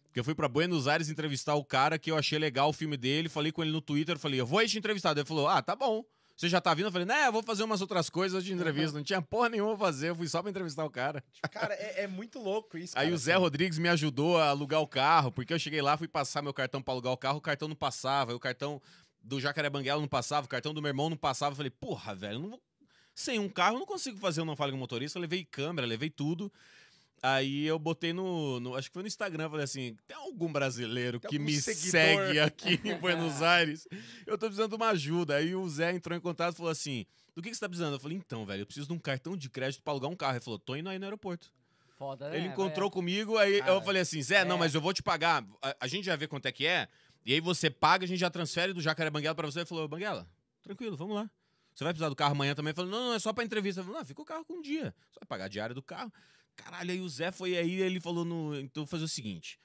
Porque eu fui pra Buenos Aires entrevistar o cara que eu achei legal o filme dele, falei com ele no Twitter, falei, eu vou aí te entrevistar. Ele falou, ah, tá bom. Você já tá vindo? Eu falei, né, eu vou fazer umas outras coisas de entrevista. Não tinha porra nenhuma a fazer, eu fui só pra entrevistar o cara. Tipo, cara, é, é muito louco isso. Aí o Zé assim. Rodrigues me ajudou a alugar o carro, porque eu cheguei lá, fui passar meu cartão pra alugar o carro, o cartão não passava, o cartão do Jacaré Banguela não passava, o cartão do meu irmão não passava. Eu falei, porra, velho, não vou... sem um carro eu não consigo fazer o Não Fale com Motorista. Eu levei câmera, levei tudo. Aí eu botei no, no, Acho que foi no Instagram, falei assim: tem algum brasileiro tem que algum me seguidor? segue aqui em Buenos Aires? Eu tô precisando de uma ajuda. Aí o Zé entrou em contato e falou assim: do que, que você tá precisando? Eu falei, então, velho, eu preciso de um cartão de crédito pra alugar um carro. Ele falou, tô indo aí no aeroporto. Foda, né? Ele encontrou é. comigo, aí ah, eu falei assim, Zé, é. não, mas eu vou te pagar. A, a, gente já vê quanto é que é. E aí você paga, a gente já transfere do Jacaré Banguela pra você. Ele falou, Banguela, tranquilo, vamos lá. Você vai precisar do carro amanhã também? Ele falou, não, não, é só pra entrevista. Eu falei, não, fica o carro com um dia. Você vai pagar a diária do carro caralho, aí o Zé foi aí, ele falou no, então vou fazer o seguinte,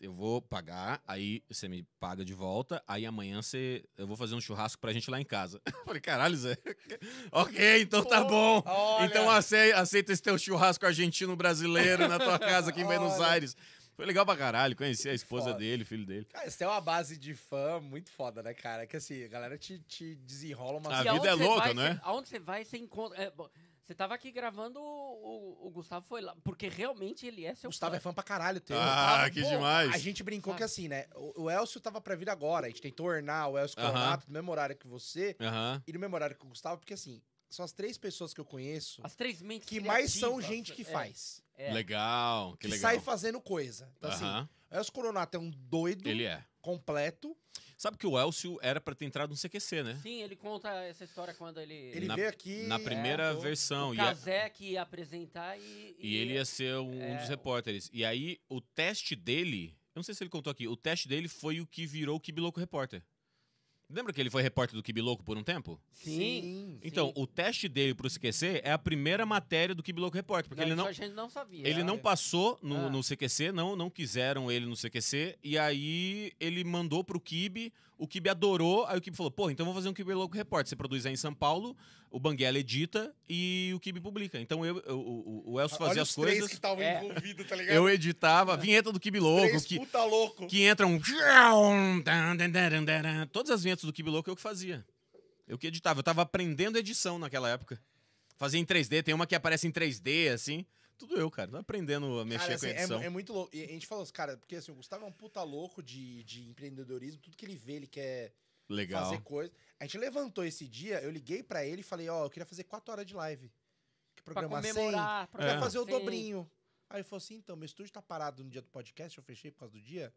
eu vou pagar, aí você me paga de volta, aí amanhã você, eu vou fazer um churrasco pra gente lá em casa. Eu falei, caralho, Zé. ok, então tá bom. Olha. Então aceita, esse teu churrasco argentino-brasileiro na tua casa aqui em Buenos Aires. Foi legal pra caralho, conheci a esposa foda. dele, filho dele. Cara, isso é uma base de fã muito foda, né, cara? Que assim, a galera te, te desenrola uma... A vida é louca, vai, né? Aonde você vai, você encontra... É, bom... Você tava aqui gravando, o, o, Gustavo foi lá, porque realmente ele é seu Gustavo fã. é fã pra caralho teu. Ah, tava, que pô, demais. A gente brincou Sabe? que assim, né? O, o Elcio tava pra vir agora, a gente tentou ornar o Elcio uh -huh. Coronato no mesmo horário que você uh -huh. e no mesmo horário que o Gustavo, porque assim, são as três pessoas que eu conheço. As três mentes Que mais são gente que é, faz. É. Legal, que, que legal. sai fazendo coisa. Então, uh -huh. assim, o Elcio Coronato é um doido. Ele é completo. Sabe que o Elcio era para ter entrado no CQC, né? Sim, ele conta essa história quando ele. Ele na, veio aqui. Na é, primeira é, versão. O é Kazé que ia apresentar e. E, e ele ia ser um, é, um dos é. repórteres. E aí, o teste dele. Eu não sei se ele contou aqui. O teste dele foi o que virou o Kibiloco Repórter. Lembra que ele foi repórter do Kibiloco por um tempo? Sim. Então, sim. o teste dele pro CQC é a primeira matéria do Kibiloco Repórter. Porque não, ele não. a gente não sabia. Ele não passou no, ah. no CQC, não, não quiseram ele no CQC. E aí ele mandou pro Kibi, o Kibi adorou. Aí o Kibi falou: pô, então vou fazer um Kibiloco Repórter. Você produz aí em São Paulo, o Banguela edita e o Kibe publica. Então eu, eu, o, o Elcio fazia Olha as os coisas. Três que estavam é. envolvidos, tá ligado? Eu editava a vinheta do Kibe Louco. que, puta louco. Que entram. um. Todas as vinhetas do Kibe Louco eu que fazia. Eu que editava. Eu tava aprendendo edição naquela época. Fazia em 3D, tem uma que aparece em 3D, assim. Tudo eu, cara. Tô aprendendo a mexer cara, assim, com a assim, é edição. É, é, muito louco. E a gente falou assim, cara, porque assim, o Gustavo é um puta louco de, de empreendedorismo. Tudo que ele vê, ele quer Legal. fazer coisa. A gente levantou esse dia, eu liguei para ele e falei, ó, oh, eu queria fazer quatro horas de live. Que programa pra comemorar, pra é. fazer o Sim. dobrinho. Aí ele falou assim, então, meu estúdio tá parado no dia do podcast, eu fechei por causa do dia.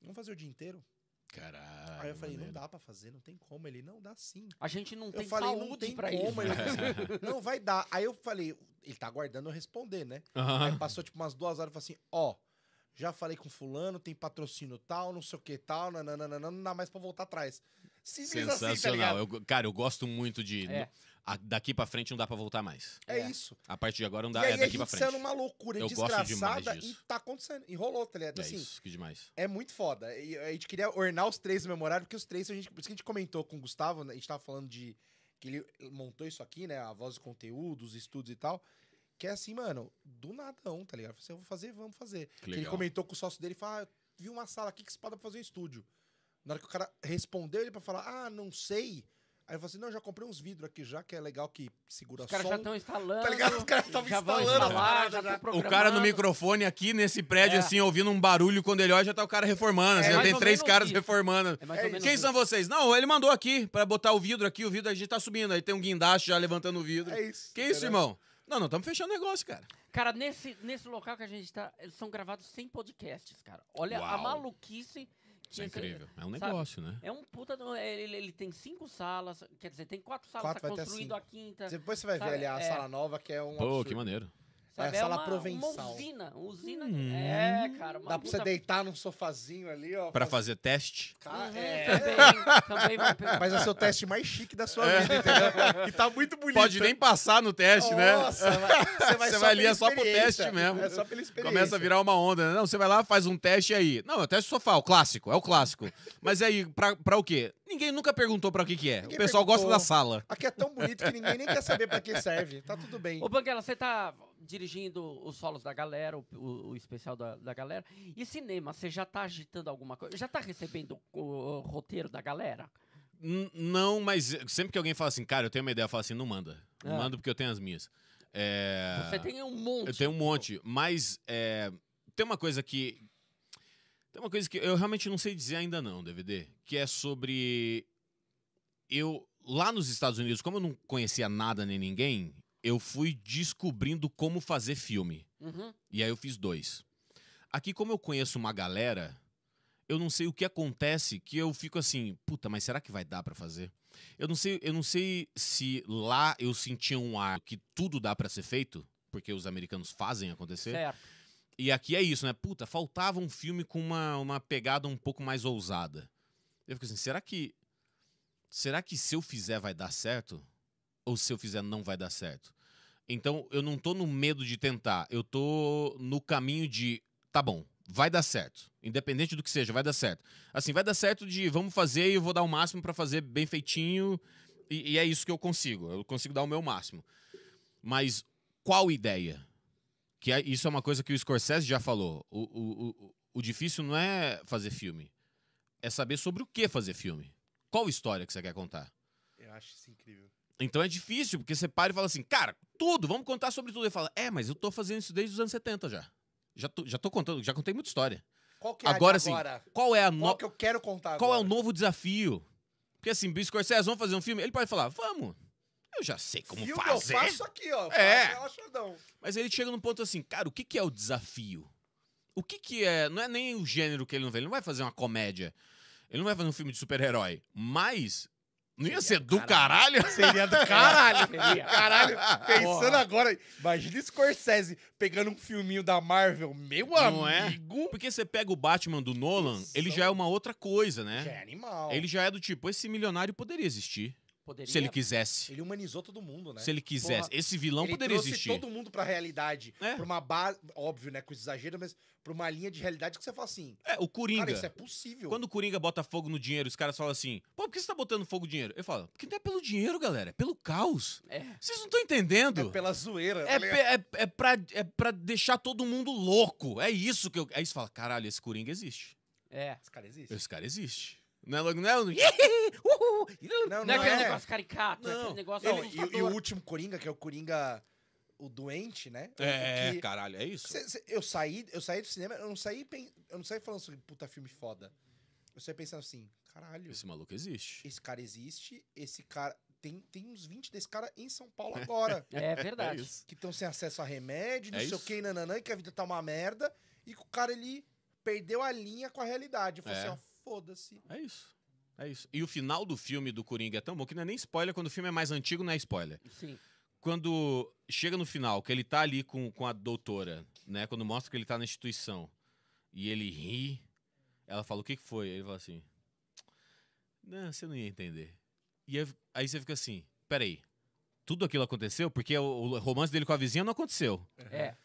Vamos fazer o dia inteiro? Caralho. Aí eu falei, maneiro. não dá pra fazer, não tem como. Ele, não dá sim. A gente não eu tem falei, saúde não tem pra como. isso. Ele, assim, não vai dar. Aí eu falei, ele tá aguardando eu responder, né? Uhum. Aí passou tipo umas duas horas e falou assim, ó... Oh, já falei com fulano, tem patrocínio tal, não sei o que tal, nananana, não dá mais pra voltar atrás. Simples Sensacional. Assim, tá eu, cara, eu gosto muito de... É. A, daqui pra frente não dá pra voltar mais. É, é. isso. A partir de agora não dá, e é daqui pra frente. sendo uma loucura eu desgraçada e tá acontecendo. Enrolou, tá ligado? É assim, isso, que demais. É muito foda. E, a gente queria ornar os três no memorário, porque os três, a gente, por isso que a gente comentou com o Gustavo, né? a gente tava falando de... que ele montou isso aqui, né? A voz de conteúdo, os estudos e tal... Que é assim, mano, do nadão, tá ligado? Eu, falei, eu vou fazer, vamos fazer. Ele comentou com o sócio dele e falou: ah, vi uma sala aqui que se pode fazer um estúdio. Na hora que o cara respondeu ele para falar, ah, não sei. Aí eu falei assim, não, já comprei uns vidros aqui já, que é legal que segura Os som. Os caras já estão tá instalando. Tá ligado? Os caras estão instalando. Instalar, já já tá o cara no microfone aqui, nesse prédio, é. assim, ouvindo um barulho, quando ele olha, já tá o cara reformando. É, assim, já tem três caras isso. reformando. É, é Quem são vocês? Não, ele mandou aqui para botar o vidro aqui, o vidro a gente tá subindo. Aí tem um guindaste já levantando o vidro. É isso. Que isso, irmão? Não, não estamos fechando negócio, cara. Cara, nesse, nesse local que a gente está, são gravados sem podcasts, cara. Olha Uau. a maluquice. Isso é esse, incrível. É um negócio, sabe? né? É um puta. É, ele, ele, tem cinco salas, quer dizer, tem quatro salas, quatro tá construindo a quinta. Depois você vai sabe? ver ali a é... sala nova, que é um. Pô, absurdo. que maneiro. Sabe? É, é, sala uma, provençal. Uma usina. Usina. Hum. É, cara. Dá pra você deitar num sofazinho ali, ó. Pra fazer, fazer teste? Uhum, cara, é. Também, também Mas é o seu teste mais chique da sua é. vida, entendeu? E tá muito bonito. Pode nem passar no teste, Nossa, né? Nossa, você vai, ali é só pro teste mesmo. É só pela experiência. Começa a virar uma onda. Né? Não, você vai lá, faz um teste aí. Não, é o teste do sofá, o clássico. É o clássico. Mas aí, pra, pra o quê? Ninguém nunca perguntou pra o que, que é. Ninguém o pessoal perguntou. gosta da sala. Aqui é tão bonito que ninguém nem quer saber pra que serve. Tá tudo bem. Ô, Banguela, você tá dirigindo os solos da galera, o, o, o especial da, da, galera. E cinema, você já está agitando alguma coisa? Já está recebendo o, o, roteiro da galera? não, mas sempre que alguém fala assim, cara, eu tenho uma ideia, eu falo assim, não manda. Não ah. é. manda porque eu tenho as minhas. É... Você tem um monte. Eu tenho um monte, mas é... tem uma coisa que... Tem uma coisa que eu realmente não sei dizer ainda não, DVD, que é sobre... Eu, lá nos Estados Unidos, como eu não conhecia nada nem ninguém, eu fui descobrindo como fazer filme. Uhum. E aí eu fiz dois. Aqui, como eu conheço uma galera, eu não sei o que acontece que eu fico assim, puta, mas será que vai dar para fazer? Eu não sei, eu não sei se lá eu sentia um ar que tudo dá para ser feito, porque os americanos fazem acontecer. Certo. E aqui é isso, né? Puta, faltava um filme com uma, uma pegada um pouco mais ousada. Eu fico assim, será que será que se eu fizer vai dar certo? ou se eu fizer não vai dar certo. Então eu não tô no medo de tentar, eu tô no caminho de tá bom, vai dar certo. Independente do que seja, vai dar certo. Assim, vai dar certo de vamos fazer e eu vou dar o máximo para fazer bem feitinho e, e, é isso que eu consigo. Eu consigo dar o meu máximo. Mas qual ideia? Que é, isso é uma coisa que o Scorsese já falou. O, o, o, o difícil não é fazer filme, é saber sobre o que fazer filme. Qual história que você quer contar? Eu acho isso incrível. Então é difícil, porque você para e fala assim, cara, tudo, vamos contar sobre tudo. Ele fala, é, mas eu tô fazendo isso desde os anos 70 já. Já tô, já tô contando, já contei muita história. Qual que é agora, assim, agora? Qual é a no... Qual que eu quero contar Qual agora? é o novo desafio? Porque assim, Bill Scorsese, vamos fazer um filme? Ele pode falar, vamos. Eu já sei como filme, fazer. Eu faço aqui, ó. É. Mas ele chega num ponto assim, cara, o que, que é o desafio? O que, que é. Não é nem o gênero que ele não vê. Ele não vai fazer uma comédia. Ele não vai fazer um filme de super-herói. Mas não ia ser do caralho? Seria do caralho. Seria. Caralho, pensando Porra. agora, imagina Scorsese pegando um filminho da Marvel, meu Não é? amigo. É? Porque você pega o Batman do Nolan, Isso. ele já é uma outra coisa, né? Já é animal. Ele já é do tipo, esse milionário poderia existir. Poderia... Se ele quisesse. Ele humanizou todo mundo, né? Se ele quisesse. Porra, Esse vilão ele poderia trouxe existir. todo mundo pra realidade. É. Pra uma base. Óbvio, né? Com exagero mas pra uma linha de realidade que você fala assim. É, o Coringa. Cara, isso é possível. Quando o Coringa bota fogo no dinheiro, os caras falam assim: pô, por que você tá botando fogo no dinheiro? Eu falo, porque não é pelo dinheiro, galera. É pelo caos. É. Vocês não estão entendendo. É pela zoeira. É, tá é, é, pra, é pra deixar todo mundo louco. É isso que eu. Aí você fala: caralho, esse Coringa existe. É. Esse cara existe. Esse cara existe. Não é logo, não é Uhul! Não, não é aquele é. negócio caricato, é aquele negócio e- e, o último Coringa, que é o Coringa o doente, né? É, que- é, caralho, é isso? Cê- cê- eu, saí, eu saí do cinema, eu não saí, eu não saí falando sobre puta filme foda. Eu saí pensando assim, caralho, Esse maluco existe. esse cara existe, esse cara. Tem, tem uns 20 desse cara em São Paulo agora. É verdade. É que estão sem acesso a remédio, não É sei o isso? que, nananã, e que a vida tá uma merda. E que o cara, ele perdeu a linha com a realidade. Eu falei É. assim, ó, foda-se. É isso. É isso. E o final do filme do Coringa é tão bom que não é nem spoiler, quando o filme é mais antigo, não é spoiler. Sim. Quando chega no final, que ele tá ali com, com a doutora, né? Quando mostra que ele tá na instituição e ele ri, ela fala: O que, que foi? Ele fala assim: Não, você não ia entender. E aí, aí você fica assim: Peraí, tudo aquilo aconteceu? Porque o, o romance dele com a vizinha não aconteceu. É. é.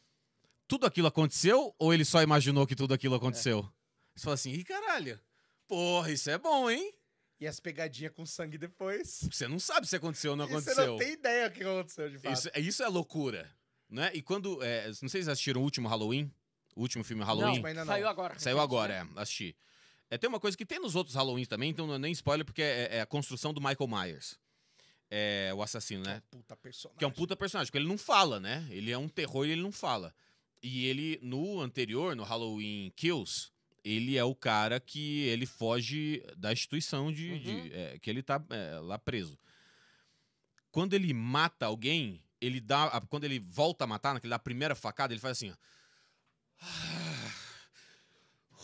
Tudo aquilo aconteceu ou ele só imaginou que tudo aquilo aconteceu? É. Você fala assim: Ih, caralho. Porra, isso é bom, hein? E as pegadinhas com sangue depois. Você não sabe se aconteceu ou não aconteceu. Você não tem ideia do que aconteceu de fato. Isso, é, isso é loucura. Né? E quando. É, não sei se assistiram o último Halloween. O último filme Halloween. Não, não. Saiu agora. Saiu agora, né? é. Assisti. É, tem uma coisa que tem nos outros Halloween também, então não é nem spoiler, porque é, é a construção do Michael Myers. É o assassino, né? Que é né? um puta personagem. Que é um puta personagem, porque ele não fala, né? Ele é um terror e ele não fala. E ele, no anterior, no Halloween Kills, ele é o cara que ele foge da instituição de, uhum. de é, que ele tá é, lá preso. Quando ele mata alguém, ele dá, quando ele volta a matar, naquele da primeira facada, ele faz assim, ó.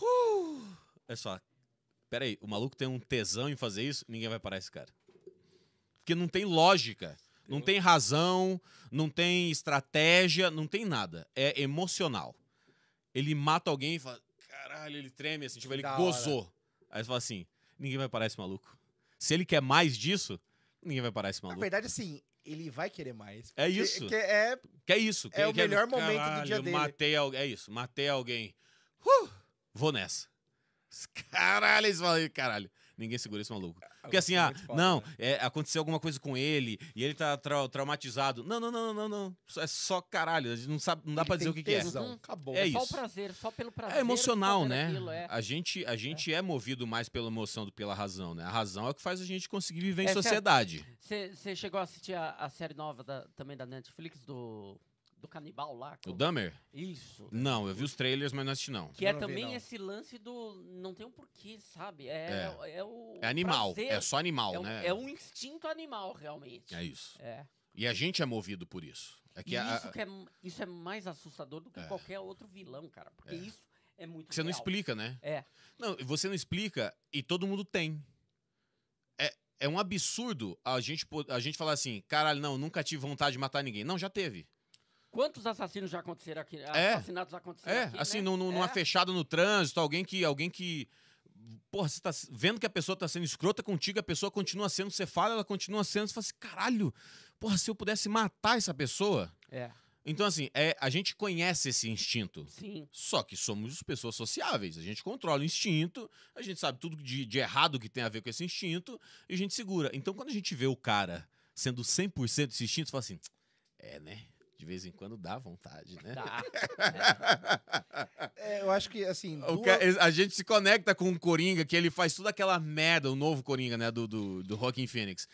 é só, pera aí o maluco tem um tesão em fazer isso, ninguém vai parar esse cara. Porque não tem lógica, não tem razão, não tem estratégia, não tem nada. É emocional. Ele mata alguém e fala, caralho, ele treme, assim, tipo, ele da gozou. Hora. Aí você fala assim, ninguém vai parar esse maluco. Se ele quer mais disso, ninguém vai parar esse maluco. Na verdade, assim, ele vai querer mais. É isso. Que é, que é isso. Que é o melhor é, momento caralho, do dia dele. Matei alguém. É isso. Matei alguém. Uh, vou nessa. Caralho, esse maluco. Caralho. Ninguém segura esse maluco. Porque assim, é ah, não, né? é, aconteceu alguma coisa com ele e ele tá tra traumatizado. Não, não, não, não, não, não. É só caralho. A gente não, sabe, não dá ele pra dizer o que, tesão. que é. Uhum. Acabou. É, é só o prazer, só pelo é prazer. É emocional, né? Aquilo, é. A gente, a gente é. é. movido mais pela emoção do que pela razão, né? A razão é o que faz a gente conseguir viver em é, sociedade. Você chegou a assistir a, a série nova da, também da Netflix, do do canibal lá. O Dummer? Isso. Não, eu vi os trailers, mas não assisti não. Que é também esse lance do. Não tem um porquê, sabe? É, é. é o. É animal, prazer. é só animal, é um, né? É um instinto animal, realmente. É isso. É. E a gente é movido por isso. É que a... isso, que é, isso é mais assustador do que é. qualquer outro vilão, cara. Porque é. isso é muito. Você real. não explica, né? É. Não, você não explica e todo mundo tem. É, é um absurdo a gente, a gente falar assim: caralho, não, nunca tive vontade de matar ninguém. Não, já teve. Quantos assassinos já aconteceram aqui? É. Assassinatos aconteceram é. aqui, assim, né? num, numa é. fechada no trânsito, alguém que, alguém que Porra, você tá vendo que a pessoa tá sendo escrota contigo, a pessoa continua sendo, você fala, ela continua sendo, você fala assim, caralho, porra, se eu pudesse matar essa pessoa. É. Então, assim, é, a gente conhece esse instinto. Sim. Só que somos pessoas sociáveis. A gente controla o instinto, a gente sabe tudo de, de errado que tem a ver com esse instinto e a gente segura. Então, quando a gente vê o cara sendo 100% esse instinto, você fala assim: é, né? de vez em quando dá vontade, né? Dá. É, eu acho que, assim. Duas... A gente se conecta com o Coringa, que ele faz toda aquela merda, o novo Coringa, né? Do, do, do Rockin' Phoenix.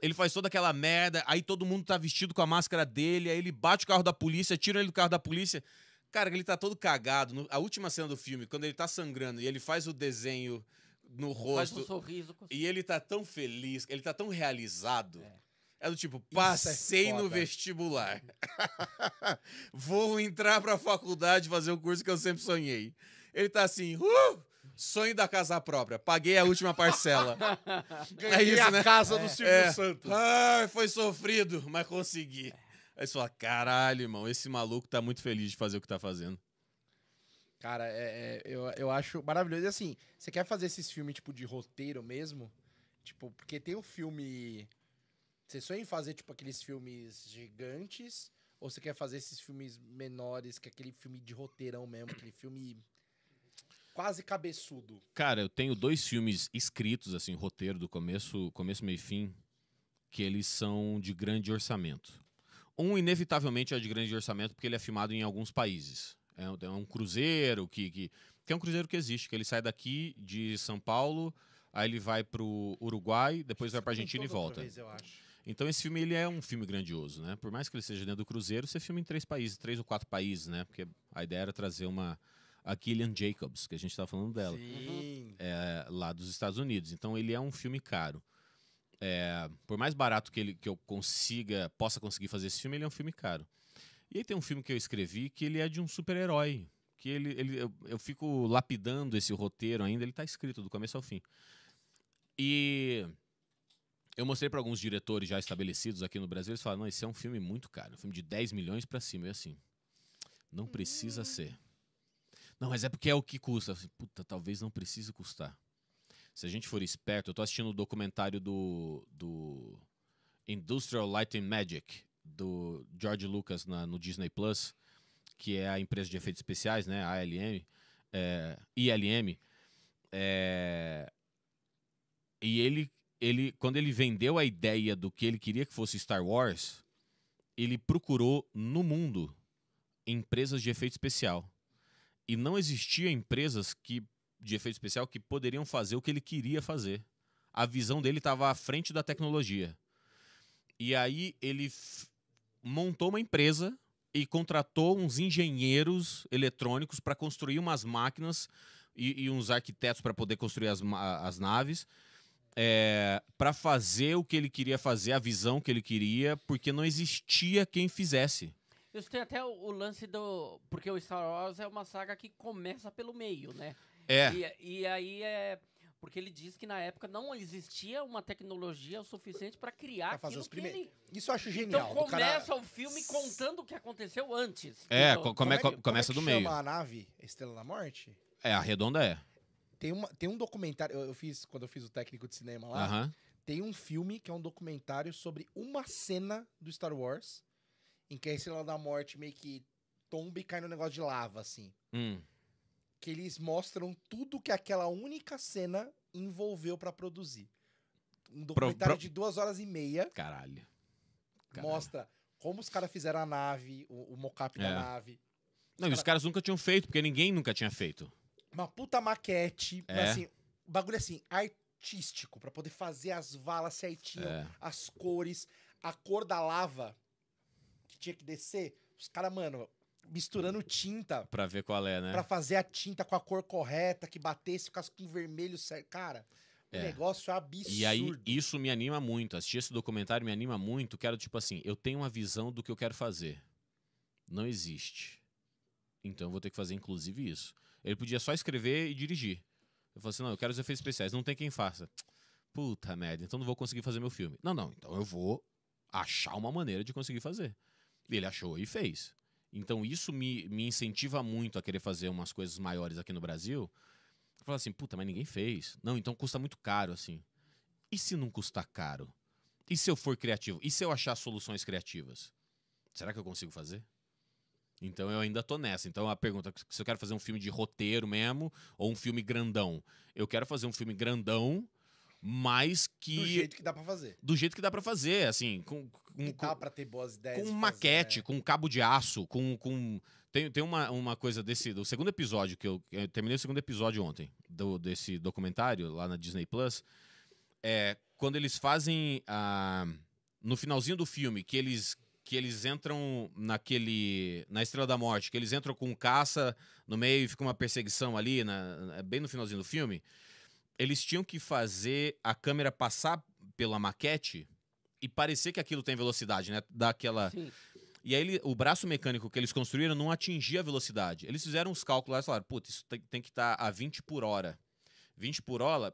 Ele faz toda aquela merda, aí todo mundo tá vestido com a máscara dele, aí ele bate o carro da polícia, tira ele do carro da polícia. Cara, ele tá todo cagado. a última cena do filme, quando ele tá sangrando e ele faz o desenho no rosto. Faz um sorriso. E ele tá tão feliz, ele tá tão realizado. É é do tipo, é passei é no vestibular. Vou entrar pra faculdade fazer o curso que eu sempre sonhei. Ele tá assim, uh! Sonho da casa própria. Paguei a última parcela. É Ganhei é isso, a né? casa do é. Silvio é. Ah, foi sofrido, mas consegui. Aí você fala, caralho, irmão, esse maluco tá muito feliz de fazer o que tá fazendo. Cara, é, é, eu, eu acho maravilhoso. E assim, você quer fazer esses filmes, tipo, de roteiro mesmo? Tipo, porque tem o um filme você sonha em fazer, tipo, aqueles filmes gigantes? Ou você quer fazer esses filmes menores, que é aquele filme de roteirão mesmo, aquele filme quase cabeçudo? Cara, eu tenho dois filmes escritos, assim, roteiro do começo, começo, meio e fim, que eles são de grande orçamento. Um, inevitavelmente, é de grande orçamento, porque ele é filmado em alguns países. É um, é um cruzeiro que, que, que. é um cruzeiro que existe, que ele sai daqui de São Paulo, aí ele vai pro Uruguai, depois vai pra Argentina e volta. Vez, eu acho. Então esse filme ele é um filme grandioso, né? Por mais que ele seja dentro do Cruzeiro, você filma em três países, três ou quatro países, né? Porque a ideia era trazer uma a Killian Jacobs, que a gente estava tá falando dela, é, lá dos Estados Unidos. Então ele é um filme caro. É, por mais barato que, ele, que eu consiga, possa conseguir fazer esse filme, ele é um filme caro. E aí tem um filme que eu escrevi que ele é de um super-herói. Que ele, ele eu, eu, fico lapidando esse roteiro ainda, ele está escrito do começo ao fim. E eu mostrei para alguns diretores já estabelecidos aqui no Brasil, eles falaram: não, esse é um filme muito caro, um filme de 10 milhões para cima. E assim, não precisa hum. ser. Não, mas é porque é o que custa. Puta, talvez não precise custar. Se a gente for esperto, eu tô assistindo o um documentário do, do Industrial Light and Magic, do George Lucas na, no Disney Plus, que é a empresa de efeitos especiais, né? A ALM. É, ILM. É, e ele ele, quando ele vendeu a ideia do que ele queria que fosse Star Wars, ele procurou no mundo empresas de efeito especial. E não existia empresas que, de efeito especial que poderiam fazer o que ele queria fazer. A visão dele estava à frente da tecnologia. E aí ele montou uma empresa e contratou uns engenheiros eletrônicos para construir umas máquinas e, e uns arquitetos para poder construir as, as naves é, para fazer o que ele queria fazer, a visão que ele queria, porque não existia quem fizesse. Isso tem até o, o, lance do. Porque o Star Wars é uma saga que começa pelo meio, né? É. E, e aí é. Porque ele diz que na época não existia uma tecnologia o suficiente para criar pra fazer os primeiros. Ele... Isso eu acho então genial. Então começa cara... o filme contando o que aconteceu antes. É, então, como, como, é, como é começa do meio. Chama a nave Estrela da Morte? É, a redonda é. Tem, uma, tem um documentário, eu, eu, fiz quando eu fiz o técnico de cinema lá. Uh -huh. Tem um filme que é um documentário sobre uma cena do Star Wars em que a Estrela da Morte meio que tomba e cai no negócio de lava, assim. Hum. Que eles mostram tudo que aquela única cena envolveu para produzir. Um documentário pro, pro... de duas horas e meia. Caralho. Caralho. Mostra como os caras fizeram a nave, o, o mocap é. da nave. Não, os, os caras nunca tinham feito, porque ninguém nunca tinha feito uma puta maquete, é. assim, bagulho é assim, artístico, para poder fazer as valas certinho, é. as cores, a cor da lava que tinha que descer. Os caras, mano, misturando tinta. Pra ver qual é, né? Pra fazer a tinta com a cor correta, que batesse, ficasse com vermelho certo. Cara, o é. negócio é absurdo. E aí, isso me anima muito. Assistir esse documentário me anima muito. Quero, tipo assim, eu tenho uma visão do que eu quero fazer. Não existe. Então eu vou ter que fazer, inclusive, isso. Ele podia só escrever e dirigir. Eu falei assim: não, eu quero os efeitos especiais, não tem quem faça. Puta merda, então não vou conseguir fazer meu filme. Não, não, então eu vou achar uma maneira de conseguir fazer. E ele achou e fez. Então isso me, me incentiva muito a querer fazer umas coisas maiores aqui no Brasil. Eu falo assim, puta, mas ninguém fez. Não, então custa muito caro, assim. E se não custar caro? E se eu for criativo? E se eu achar soluções criativas? Será que eu consigo fazer? Então eu ainda tô nessa. Então a pergunta se eu quero fazer um filme de roteiro mesmo ou um filme grandão. Eu quero fazer um filme grandão, mas que do jeito que dá para fazer. Do jeito que dá para fazer, assim, com, com que dá pra ter boas ideias. Com maquete, fazer, né? com cabo de aço, com, com tem, tem uma, uma coisa desse do segundo episódio que eu, eu terminei o segundo episódio ontem do, desse documentário lá na Disney Plus. É, quando eles fazem a no finalzinho do filme que eles que eles entram naquele. na Estrela da Morte, que eles entram com um caça no meio e fica uma perseguição ali, na, bem no finalzinho do filme. Eles tinham que fazer a câmera passar pela maquete e parecer que aquilo tem velocidade, né? Daquela. Sim. E aí ele, o braço mecânico que eles construíram não atingia a velocidade. Eles fizeram uns cálculos lá e falaram, putz, isso tem, tem que estar tá a 20 por hora. 20 por hora,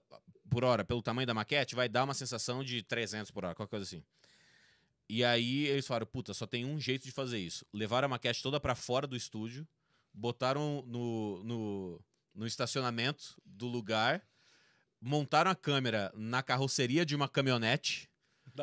por hora, pelo tamanho da maquete, vai dar uma sensação de 300 por hora, qualquer coisa assim. E aí eles falaram, puta, só tem um jeito de fazer isso. Levaram a maquete toda para fora do estúdio, botaram no, no, no estacionamento do lugar, montaram a câmera na carroceria de uma caminhonete.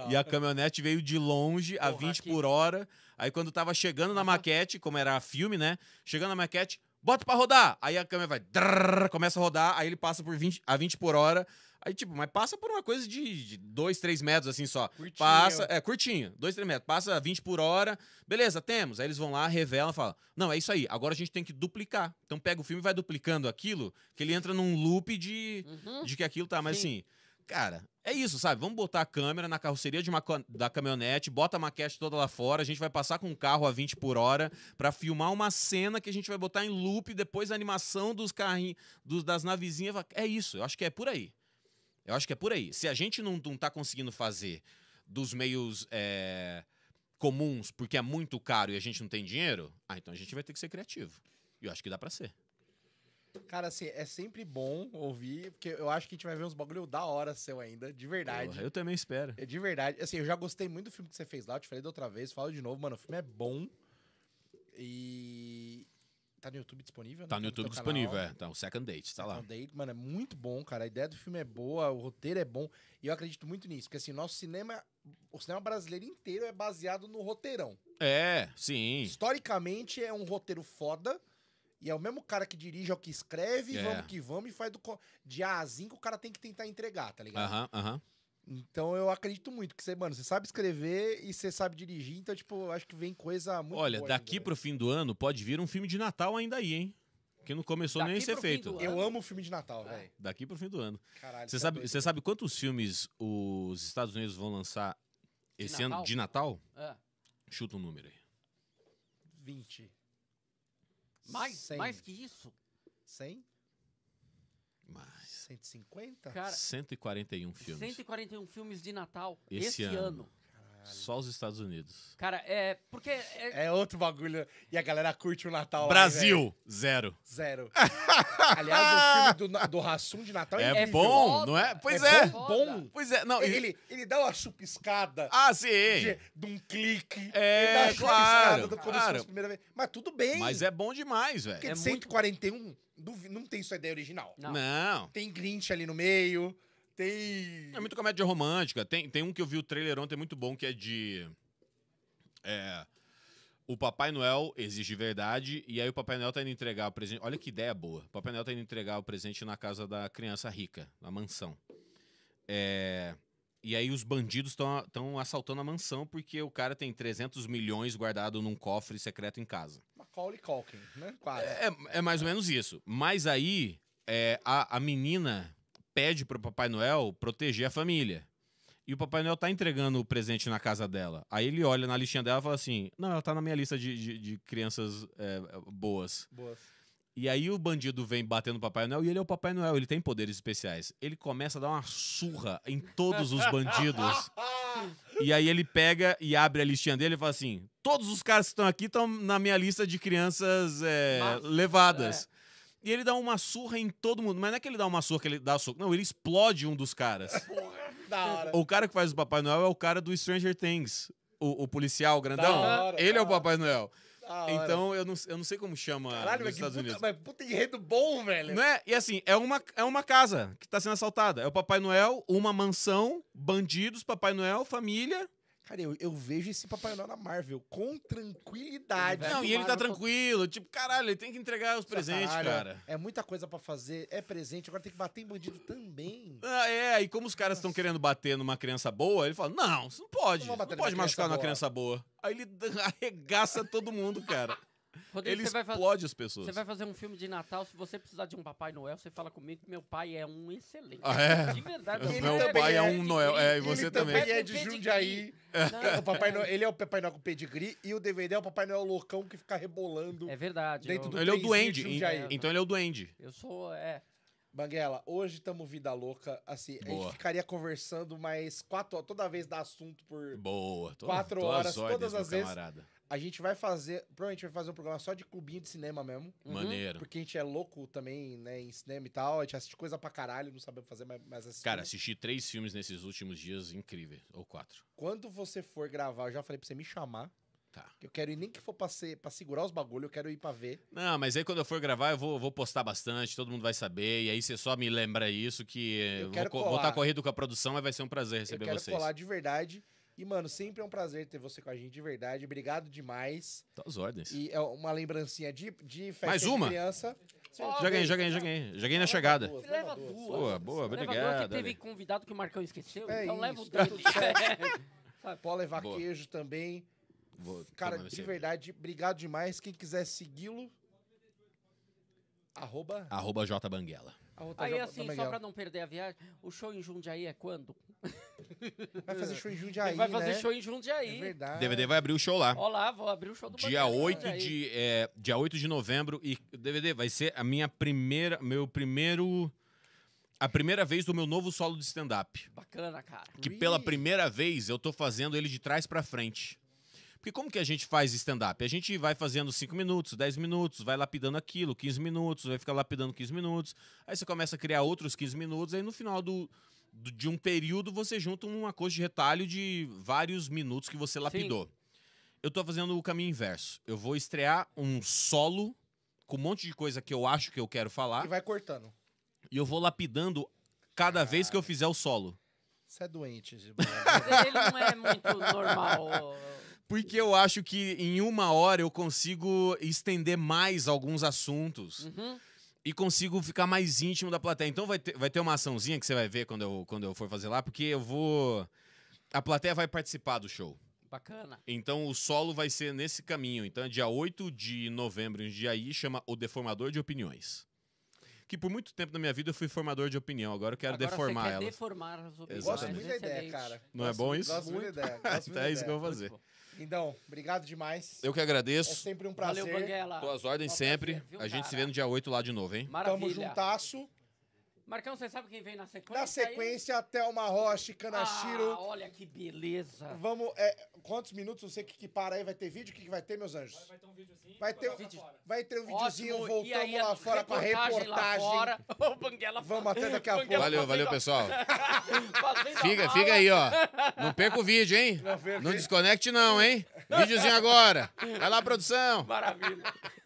e a caminhonete veio de longe, Porra, a 20 aqui. por hora. Aí quando tava chegando na maquete, como era filme, né? Chegando na maquete, bota pra rodar! Aí a câmera vai, drrr, começa a rodar, aí ele passa por 20, a 20 por hora. Aí, tipo, mas passa por uma coisa de dois três metros, assim só. Curtinho. Passa, é, curtinho, dois três metros. Passa 20 por hora. Beleza, temos. Aí eles vão lá, revelam, falam: Não, é isso aí. Agora a gente tem que duplicar. Então pega o filme e vai duplicando aquilo, que ele entra num loop de, uhum. de que aquilo tá. Mas Sim. assim, cara, é isso, sabe? Vamos botar a câmera na carroceria de uma, da caminhonete, bota a maquete toda lá fora, a gente vai passar com o carro a 20 por hora para filmar uma cena que a gente vai botar em loop, depois a animação dos carrinhos, dos, das navezinhas. É isso, eu acho que é por aí. Eu acho que é por aí. Se a gente não, não tá conseguindo fazer dos meios é, comuns porque é muito caro e a gente não tem dinheiro, ah, então a gente vai ter que ser criativo. E eu acho que dá para ser. Cara, assim, é sempre bom ouvir, porque eu acho que a gente vai ver uns bagulho da hora seu ainda, de verdade. Eu, eu também espero. É de verdade. Assim, eu já gostei muito do filme que você fez lá, eu te falei da outra vez, falo de novo, mano, o filme é bom. E, Tá no YouTube disponível? Né? Tá no YouTube disponível, canal. é. Tá, o Second Date, tá Second lá. Second Date, mano, é muito bom, cara. A ideia do filme é boa, o roteiro é bom. E eu acredito muito nisso, porque assim, nosso cinema, o cinema brasileiro inteiro é baseado no roteirão. É, sim. Historicamente é um roteiro foda. E é o mesmo cara que dirige, é o que escreve, é. vamos que vamos, e faz do. De A que o cara tem que tentar entregar, tá ligado? Aham, uh aham. -huh, uh -huh. Então eu acredito muito que você, mano, você sabe escrever e você sabe dirigir, então, tipo, acho que vem coisa muito. Olha, boa, daqui né? pro fim do ano pode vir um filme de Natal ainda aí, hein? Que não começou daqui nem a ser feito. Eu amo filme de Natal, velho. Daqui pro fim do ano. Caralho, você é sabe, você sabe quantos filmes os Estados Unidos vão lançar de esse Natal? ano de Natal? É. Chuta um número aí. 20. Mais, mais que isso? 100? Mais. 150? Cara, 141 filmes. 141 filmes de Natal esse, esse ano. ano. Caralho. Só os Estados Unidos. Cara, é. Porque. É, É outro bagulho. E a galera curte o Natal. lá, Brasil, zero. Zero. Aliás, o filme do, do Rassum de Natal É, é bom, foda. não é? Pois é. É bom. Pois é, não. e- Ele, dá uma chupiscada Ah, sim. de, de um clique. É, ele dá uma claro, chupiscada do claro. primeira vez. Mas tudo bem. Mas é bom demais, velho. Porque é muito- 141, duvi- não tem sua ideia original. Não. Não. Tem Grinch ali no meio tem. É muito comédia romântica. Tem, tem um que eu vi o trailer ontem muito bom, que é de. É. O Papai Noel exige verdade, e aí o Papai Noel tá indo entregar o presente. Olha que ideia boa. O Papai Noel tá indo entregar o presente na casa da criança rica, na mansão. É. E aí os bandidos estão assaltando a mansão porque o cara tem 300 milhões guardado num cofre secreto em casa. Macaulay Culkin, né? Quase. É, é mais ou menos isso. Mas aí é, a, a menina pede para o Papai Noel proteger a família. E o Papai Noel tá entregando o presente na casa dela. Aí ele olha na listinha dela e fala assim: Não, ela tá na minha lista de, de, de crianças é, boas. Boas. E aí o bandido vem batendo o Papai Noel e ele é o Papai Noel, ele tem poderes especiais. Ele começa a dar uma surra em todos os bandidos. e aí ele pega e abre a listinha dele e fala assim: todos os caras que estão aqui estão na minha lista de crianças é, eh, Mas, levadas. É. E ele dá uma surra em todo mundo. Mas não é que ele dá uma surra que ele dá soco. Não, ele explode um dos caras. da hora. O cara que faz o Papai Noel é o cara do Stranger Things. O, o policial, grandão. Hora, ele é o Papai Noel. Então, eu não, eu não sei como chama Caralho, nos Estados puta, Unidos. Mas puta enredo bom, velho. Não é? E assim, é uma, é uma casa que tá sendo assaltada. É o Papai Noel, uma mansão, bandidos, Papai Noel, família. Cara, eu, eu vejo esse Papai Noel na Marvel com tranquilidade. Não, e ele tá tranquilo. Tipo, caralho, ele tem que entregar os tá, presentes, caralho, cara. É muita coisa para fazer, é presente, agora tem que bater em bandido também. Ah, é, e como os caras estão querendo bater numa criança boa, ele fala: não, você não pode. Não, não pode machucar boa. uma criança boa. Aí ele arregaça todo mundo, cara. Rodrigo, Ele explode as pessoas. Você vai fazer um filme de Natal, se você precisar de um Papai Noel, você fala comigo que meu pai é um excelente. Ah, é? De verdade. Ele é meu pai é, é um Noel, é, e você ele também. Ele é de Jundiaí. É, o Papai Noel, ele é o Papai Noel com pedigree e o DVD é o Papai Noel loucão que fica rebolando. É verdade. Dentro eu... do ele é o duende. Então ele é o duende. Eu sou, é... Banguela, hoje estamos vida louca. Assim, Boa. a gente ficaria conversando mais quatro horas, toda vez dá assunto por Boa, quatro horas, todas as vezes. Camarada. A gente vai fazer, provavelmente vai fazer um programa só de clubinho de cinema mesmo. Uhum. Maneiro. Porque a gente é louco também, né, em cinema e tal. A gente assiste coisa pra caralho, não sabemos fazer mais, assim. Cara, assisti três filmes nesses últimos dias incrível ou quatro. Quando você for gravar, eu já falei pra você me chamar. Tá. Eu quero ir nem que for pra, ser, pra segurar os bagulho, eu quero ir pra ver. Não, mas aí quando eu for gravar, eu vou, vou postar bastante, todo mundo vai saber. E aí você só me lembra isso, que eu, quero vou estar tá corrido com a produção, mas vai ser um prazer receber eu quero vocês. colar de verdade. E, mano, sempre é um prazer ter você com a gente, de verdade. Obrigado demais. Tá as ordens. E é uma lembrancinha de, de festa Mais uma. de criança. Oh, já ganhei, já ganhei, já ganhei. Já ganhei na chegada. leva duas. Boa, boa, obrigado. teve convidado que o Marcão esqueceu, é então isso, leva o tá dele. Pode levar boa. queijo também. Vou Cara, de verdade, obrigado demais. Quem quiser segui-lo, arroba... Arroba J Banguela. Aí, assim, só pra não perder a viagem, o show em Jundiaí é quando? Vai fazer show em Jundiaí, vai fazer né? show em Jundiaí. É verdade. DVD vai abrir o show lá. Olá, vou abrir o show do Dia Bandeira, 8 de, é, dia 8 de novembro. E DVD vai ser a minha primeira. Meu primeiro. A primeira vez do meu novo solo de stand-up. Bacana, cara. Que pela primeira vez eu tô fazendo ele de trás para frente. Porque como que a gente faz stand-up? A gente vai fazendo 5 minutos, 10 minutos, vai lapidando aquilo, 15 minutos, vai ficar lapidando 15 minutos. Aí você começa a criar outros 15 minutos, aí no final do, do de um período você junta uma coisa de retalho de vários minutos que você lapidou. Sim. Eu tô fazendo o caminho inverso. Eu vou estrear um solo com um monte de coisa que eu acho que eu quero falar. E vai cortando. E eu vou lapidando cada Caralho. vez que eu fizer o solo. Você é doente, Ele não é muito normal. Porque eu acho que em uma hora eu consigo estender mais alguns assuntos. Uhum. E consigo ficar mais íntimo da plateia. Então vai ter, vai ter uma açãozinha que você vai ver quando eu, quando eu for fazer lá, porque eu vou. A plateia vai participar do show. Bacana. Então o solo vai ser nesse caminho. Então é dia 8 de novembro, um dia aí, chama O Deformador de Opiniões. Que por muito tempo na minha vida eu fui formador de opinião, agora eu quero agora deformar você quer deformar as opiniões. Gosto muito da ideia, cara. Não é gosto, é bom isso? Gosto muito da ideia. Gosto então é isso que eu vou fazer. Então, obrigado demais. Eu que agradeço. É sempre um prazer. Valeu, Banguela. Tuas ordens Uma sempre. Prazer, viu, a gente se vê no dia 8 lá de novo, hein? Maravilha. Tamo juntasso. Marcão, você sabe quem vem na sequência? Na sequência, aí? Thelma Rocha e Kanashiro. Ah, olha que beleza. Vamos, é, quantos minutos Não sei que, que para aí? Vai ter vídeo? O que, que vai ter, meus anjos? Vai, vai ter um videozinho. Vai ter, um, vai ter um videozinho Ótimo. voltando aí, lá fora pra reportagem. Lá fora. O Banguela Vamos até daqui a pouco. Valeu, valeu, pessoal. fica, fica aí, ó. Não perca o vídeo, hein? Não, não desconecte não, hein? Videozinho agora. Vai lá, produção. Maravilha.